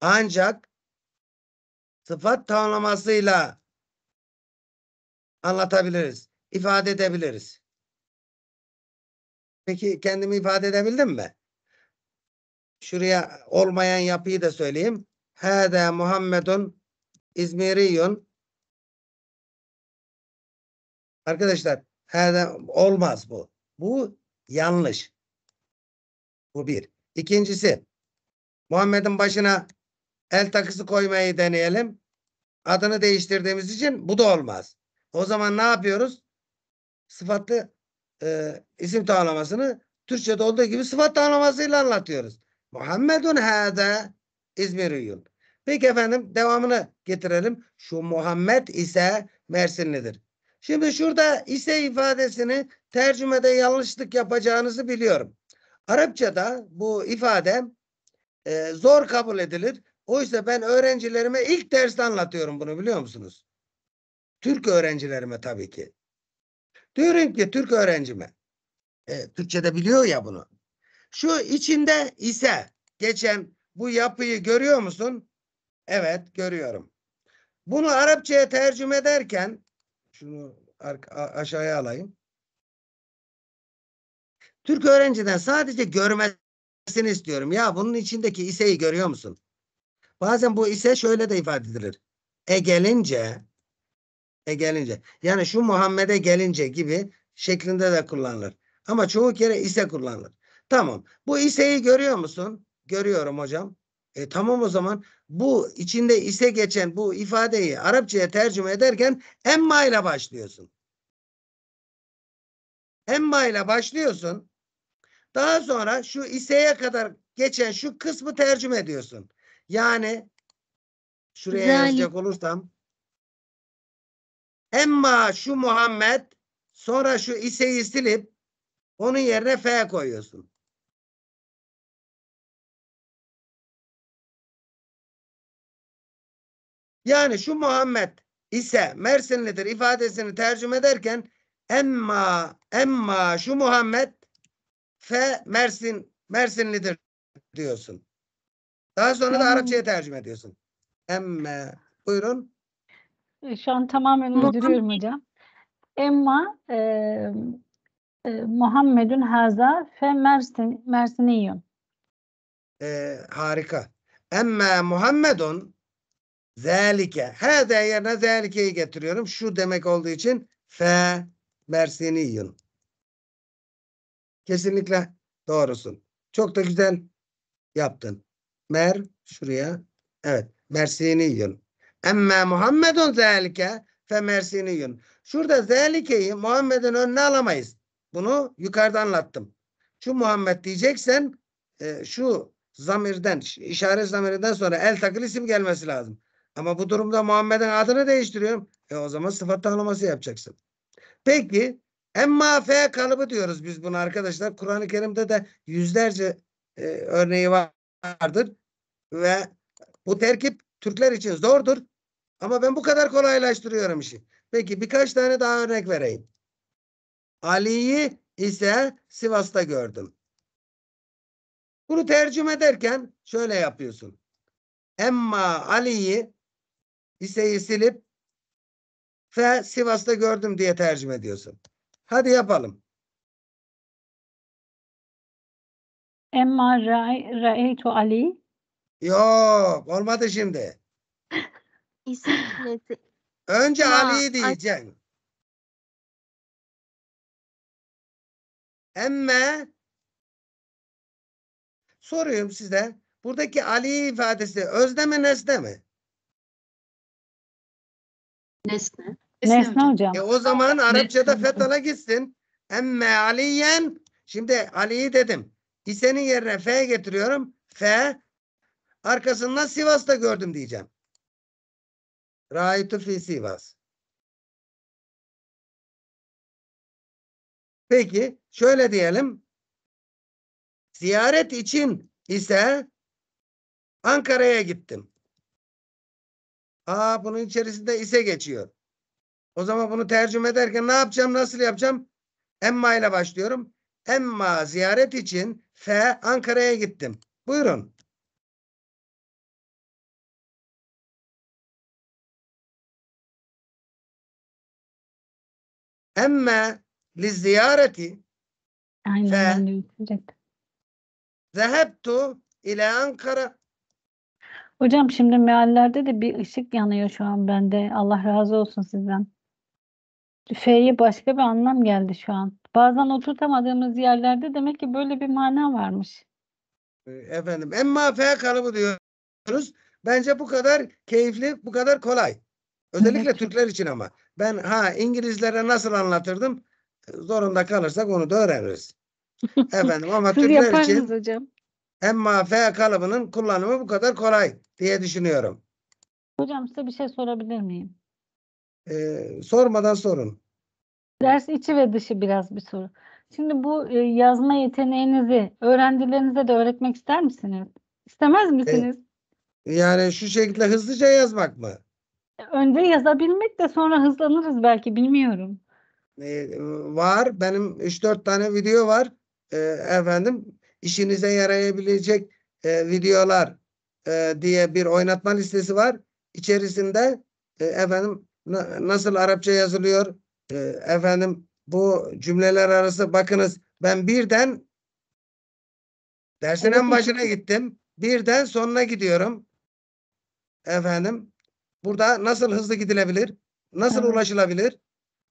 ancak sıfat tanımlamasıyla anlatabiliriz, ifade edebiliriz. Peki kendimi ifade edebildim mi? Şuraya olmayan yapıyı da söyleyeyim. Hâdâ Muhammedun İzmiriyun. Arkadaşlar olmaz bu. Bu yanlış. Bu bir. İkincisi Muhammed'in başına el takısı koymayı deneyelim. Adını değiştirdiğimiz için bu da olmaz. O zaman ne yapıyoruz? Sıfatlı e, isim tanımlamasını Türkçe'de olduğu gibi sıfat tanımlamasıyla anlatıyoruz. Muhammedun İzmiri İzmiriyun. Peki efendim devamını getirelim. Şu Muhammed ise Mersinlidir. Şimdi şurada ise ifadesini tercümede yanlışlık yapacağınızı biliyorum. Arapçada bu ifade e, zor kabul edilir. Oysa ben öğrencilerime ilk derste anlatıyorum bunu biliyor musunuz? Türk öğrencilerime tabii ki. Diyorum ki Türk öğrencime. E, Türkçe'de biliyor ya bunu. Şu içinde ise geçen bu yapıyı görüyor musun? Evet görüyorum. Bunu Arapçaya tercüme ederken şunu aşağıya alayım. Türk öğrenciden sadece görmesini istiyorum. Ya bunun içindeki iseyi görüyor musun? Bazen bu ise şöyle de ifade edilir. E gelince e gelince yani şu Muhammed'e gelince gibi şeklinde de kullanılır. Ama çoğu kere ise kullanılır. Tamam. Bu iseyi görüyor musun? Görüyorum hocam. E, tamam o zaman bu içinde ise geçen bu ifadeyi Arapçaya tercüme ederken emma ile başlıyorsun. Emma ile başlıyorsun. Daha sonra şu iseye kadar geçen şu kısmı tercüme ediyorsun. Yani şuraya Zalik. yazacak olursam emma şu Muhammed sonra şu iseyi silip onun yerine F koyuyorsun. Yani şu Muhammed ise Mersinlidir ifadesini tercüme ederken emma emma şu Muhammed fe Mersin Mersinlidir diyorsun. Daha sonra da Arapçaya tercüme ediyorsun. Emma buyurun. E, şu an tamamen uyduruyorum hocam. Emma e, e, Muhammedun haza fe Mersin Mersiniyun. E, harika. Emma Muhammedun Zelike. ha Hede yerine zelikeyi getiriyorum. Şu demek olduğu için fe mersiniyun. Kesinlikle doğrusun. Çok da güzel yaptın. Mer şuraya. Evet. Mersiniyun. Emme Muhammedun zelike fe mersiniyun. Şurada zelikeyi Muhammed'in önüne alamayız. Bunu yukarıda anlattım. Şu Muhammed diyeceksen e, şu zamirden, işaret zamirinden sonra el takıl isim gelmesi lazım. Ama bu durumda Muhammed'in adını değiştiriyorum. E o zaman sıfat tanımlaması yapacaksın. Peki emma fe kalıbı diyoruz biz bunu arkadaşlar. Kur'an-ı Kerim'de de yüzlerce e, örneği vardır. Ve bu terkip Türkler için zordur. Ama ben bu kadar kolaylaştırıyorum işi. Peki birkaç tane daha örnek vereyim. Ali'yi ise Sivas'ta gördüm. Bunu tercüme ederken şöyle yapıyorsun. Emma Ali'yi liseyi silip fe Sivas'ta gördüm diye tercüme ediyorsun. Hadi yapalım. Emma Ra'eytu Ali. Yok olmadı şimdi. İsim Önce Ali'yi Ali diyeceksin. Emme soruyorum size. Buradaki Ali ifadesi özde mi nesne mi? Nesne. Nesne hocam. E o zaman Arapçada Nesne. fetala gitsin. Emme aliyen. Şimdi Ali'yi dedim. İse'nin yerine F getiriyorum. F. Arkasından Sivas'ta gördüm diyeceğim. Raitu fi Sivas. Peki şöyle diyelim. Ziyaret için ise Ankara'ya gittim. Aa bunun içerisinde ise geçiyor. O zaman bunu tercüme ederken ne yapacağım, nasıl yapacağım? Emma ile başlıyorum. Emma ziyaret için F Ankara'ya gittim. Buyurun. Emme li ziyareti Aynen ben Zehebtu ile Ankara Hocam şimdi meallerde de bir ışık yanıyor şu an bende. Allah razı olsun sizden. F'ye başka bir anlam geldi şu an. Bazen oturtamadığımız yerlerde demek ki böyle bir mana varmış. Ee, efendim emma F kalıbı diyoruz. Bence bu kadar keyifli, bu kadar kolay. Özellikle evet. Türkler için ama. Ben ha İngilizlere nasıl anlatırdım? Zorunda kalırsak onu da öğreniriz. Efendim ama Türkler için hocam. Emma F kalıbının kullanımı bu kadar kolay diye düşünüyorum. Hocam size bir şey sorabilir miyim? Ee, sormadan sorun. Ders içi ve dışı biraz bir soru. Şimdi bu e, yazma yeteneğinizi öğrencilerinize de öğretmek ister misiniz? İstemez e, misiniz? E, yani şu şekilde hızlıca yazmak mı? E, önce yazabilmek de sonra hızlanırız belki bilmiyorum. E, var. Benim 3-4 tane video var. E, efendim işinize yarayabilecek e, videolar e, diye bir oynatma listesi var. İçerisinde e, efendim nasıl Arapça yazılıyor e, efendim bu cümleler arası bakınız ben birden dersin en başına gittim. Birden sonuna gidiyorum. Efendim burada nasıl hızlı gidilebilir? Nasıl ulaşılabilir?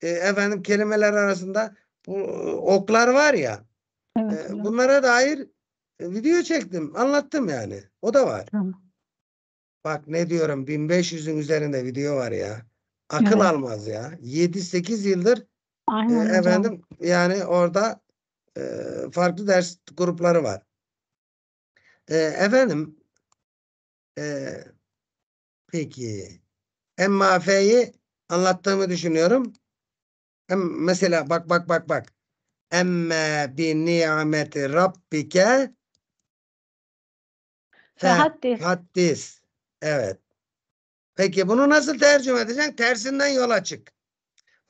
E, efendim kelimeler arasında bu e, oklar var ya Evet, e, bunlara dair e, video çektim. Anlattım yani. O da var. Tamam. Bak ne diyorum 1500'ün üzerinde video var ya. Akıl evet. almaz ya. 7-8 yıldır e, Aynen e, efendim hocam. yani orada e, farklı ders grupları var. E, efendim e, peki MAF'yi anlattığımı düşünüyorum. Hem mesela bak bak bak bak Emme bi ni'meti rabbike fehaddis. Evet. Peki bunu nasıl tercüme edeceksin? Tersinden yola çık.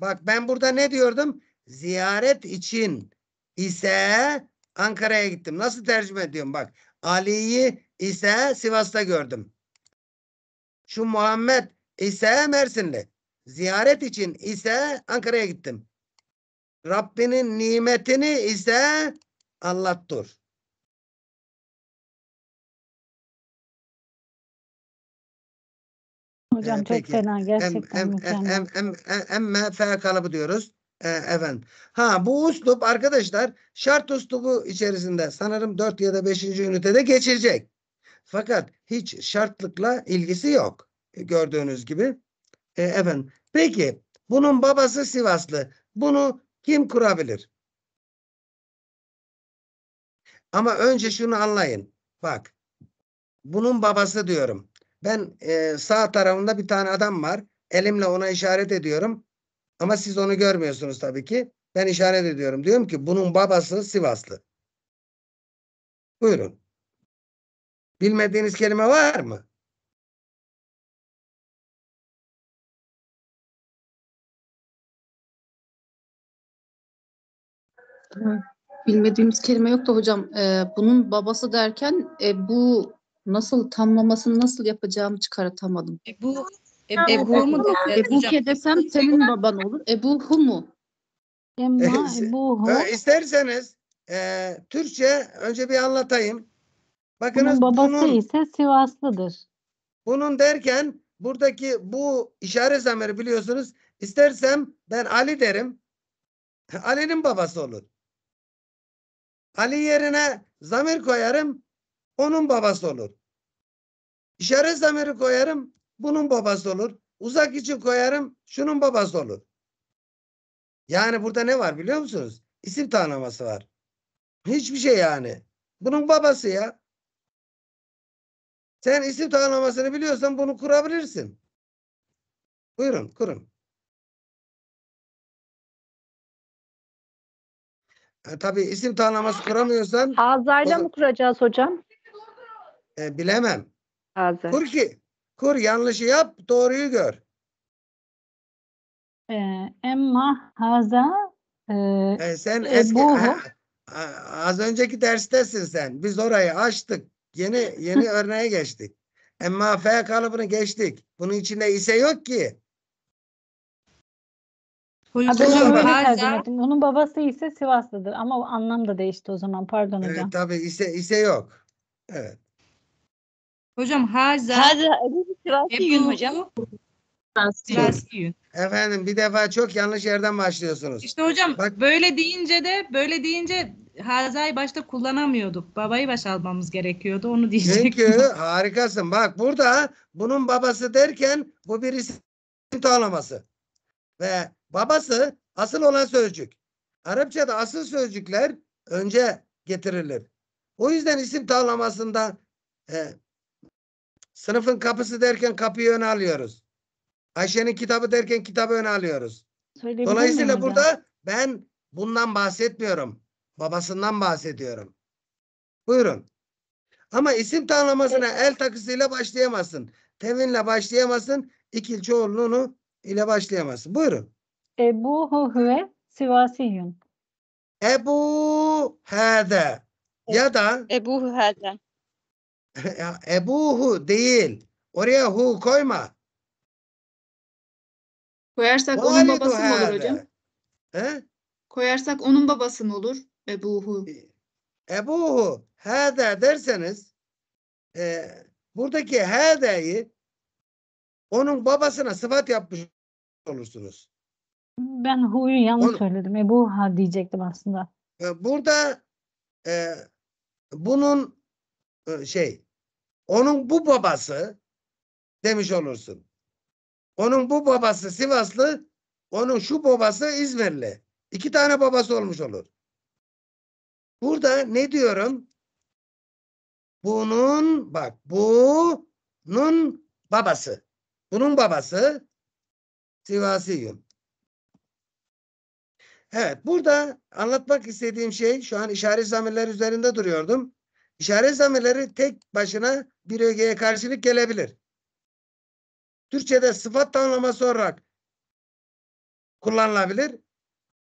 Bak ben burada ne diyordum? Ziyaret için ise Ankara'ya gittim. Nasıl tercüme ediyorum? Bak Ali'yi ise Sivas'ta gördüm. Şu Muhammed ise Mersinli. Ziyaret için ise Ankara'ya gittim. Rabbinin nimetini ise anlattır. Hocam e, çok peki. fena gerçekten emme fe kalıbı diyoruz. Ee, efendim. Ha bu uslup arkadaşlar şart uslubu içerisinde sanırım 4 ya da 5. ünitede geçirecek. Fakat hiç şartlıkla ilgisi yok. E, gördüğünüz gibi. Ee, efendim. Peki bunun babası Sivaslı. Bunu kim kurabilir? Ama önce şunu anlayın. Bak. Bunun babası diyorum. Ben e, sağ tarafında bir tane adam var. Elimle ona işaret ediyorum. Ama siz onu görmüyorsunuz tabii ki. Ben işaret ediyorum. Diyorum ki bunun babası Sivaslı. Buyurun. Bilmediğiniz kelime var mı? Bilmediğimiz kelime yok da hocam. E, bunun babası derken e, bu nasıl tamlamasını nasıl yapacağımı çıkartamadım. Ebu e, Ebu mu? Ebu ke desem senin baban olur. Ebu hu mu? Emma e, Ebu İsterseniz e, Türkçe önce bir anlatayım. Bakınız bunun babası bunun, ise Sivaslıdır. Bunun derken buradaki bu işaret zamiri biliyorsunuz. İstersem ben Ali derim. Ali'nin babası olur. Ali yerine zamir koyarım onun babası olur. İşaret zamiri koyarım bunun babası olur. Uzak için koyarım şunun babası olur. Yani burada ne var biliyor musunuz? İsim tanımlaması var. Hiçbir şey yani. Bunun babası ya. Sen isim tanımlamasını biliyorsan bunu kurabilirsin. Buyurun kurun. E, Tabi isim tanımlaması kuramıyorsan Azar'la mı kuracağız hocam? e, bilemem. Azar. Kur ki kur yanlışı yap doğruyu gör. Ee, Emma haza e, E, sen e, eski ha- az önceki derstesin sen. Biz orayı açtık. Yeni yeni örneğe geçtik. Emma F kalıbını geçtik. Bunun içinde ise yok ki. O yüzden Adını öyle bazen... Onun babası ise Sivaslıdır ama o anlam da değişti o zaman. Pardon hocam. Evet, tabii ise ise yok. Evet. Hocam haza. Haza Sivaslı yün hocam. Sivaslı yün. Efendim bir defa çok yanlış yerden başlıyorsunuz. İşte hocam Bak, böyle deyince de böyle deyince Haza'yı başta kullanamıyorduk. Babayı baş almamız gerekiyordu. Onu diyecektim. Çünkü harikasın. Bak burada bunun babası derken bu bir isim tanımlaması. Ve Babası asıl olan sözcük. Arapçada asıl sözcükler önce getirilir. O yüzden isim tavlamasında e, sınıfın kapısı derken kapıyı öne alıyoruz. Ayşe'nin kitabı derken kitabı öne alıyoruz. Dolayısıyla burada ya? ben bundan bahsetmiyorum. Babasından bahsediyorum. Buyurun. Ama isim tanımlamasına evet. el takısıyla başlayamazsın. Tevinle başlayamazsın. İkil çoğunluğunu ile başlayamazsın. Buyurun. Ebuhu huve sivasiyun. Ebu hâde ya da Ebu hâde. Ya Ebuhu değil. Oraya hu koyma. Koyarsak onun Validu babası mı olur hocam? He? Koyarsak onun babası mı olur? Ebuhu. Ebuhu hâde derseniz e, buradaki hâde'yi onun babasına sıfat yapmış olursunuz. Ben huyu yanlış Onu, söyledim. Ebu ha diyecektim aslında. E, burada e, bunun e, şey onun bu babası demiş olursun. Onun bu babası Sivaslı, onun şu babası İzmirli. İki tane babası olmuş olur. Burada ne diyorum? Bunun bak bunun babası. Bunun babası Sivasiyun. Evet burada anlatmak istediğim şey şu an işaret zamirleri üzerinde duruyordum. İşaret zamirleri tek başına bir ögeye karşılık gelebilir. Türkçe'de sıfat tanımlaması olarak kullanılabilir.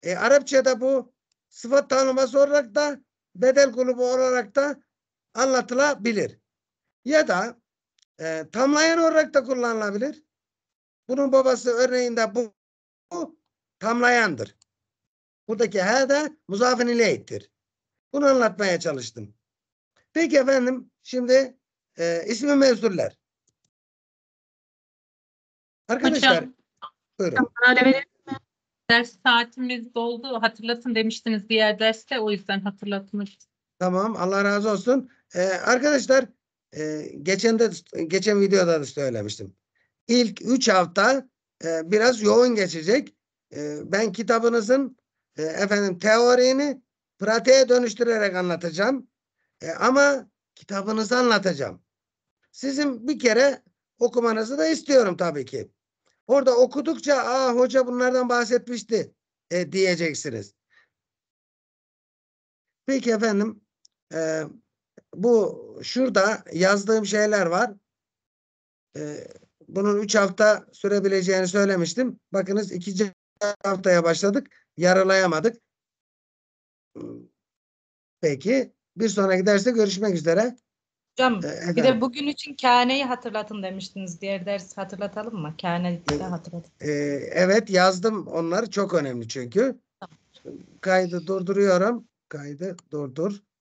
E, Arapça'da bu sıfat tanımlaması olarak da bedel grubu olarak da anlatılabilir. Ya da e, tamlayan olarak da kullanılabilir. Bunun babası örneğinde bu, bu tamlayandır. Buradaki hâdâ muzafın ileyhtir. Bunu anlatmaya çalıştım. Peki efendim şimdi e, ismi mevzuller. Arkadaşlar Hocam, buyurun. Ders saatimiz doldu. Hatırlatın demiştiniz diğer derste. O yüzden hatırlatmış. Tamam. Allah razı olsun. Ee, arkadaşlar e, geçen de geçen videoda da söylemiştim. İlk üç hafta e, biraz yoğun geçecek. E, ben kitabınızın e, efendim teorini pratiğe dönüştürerek anlatacağım. E, ama kitabınızı anlatacağım. Sizin bir kere okumanızı da istiyorum tabii ki. Orada okudukça aa hoca bunlardan bahsetmişti e, diyeceksiniz. Peki efendim e, bu şurada yazdığım şeyler var. E, bunun üç hafta sürebileceğini söylemiştim. Bakınız ikinci haftaya başladık yaralayamadık. Peki. Bir sonraki derste görüşmek üzere. Hocam ee, bir de bugün için kâneyi hatırlatın demiştiniz. Diğer dersi hatırlatalım mı? Kâneyi de hatırlatın. Ee, evet yazdım onları. Çok önemli çünkü. Tamam. Kaydı durduruyorum. Kaydı durdur.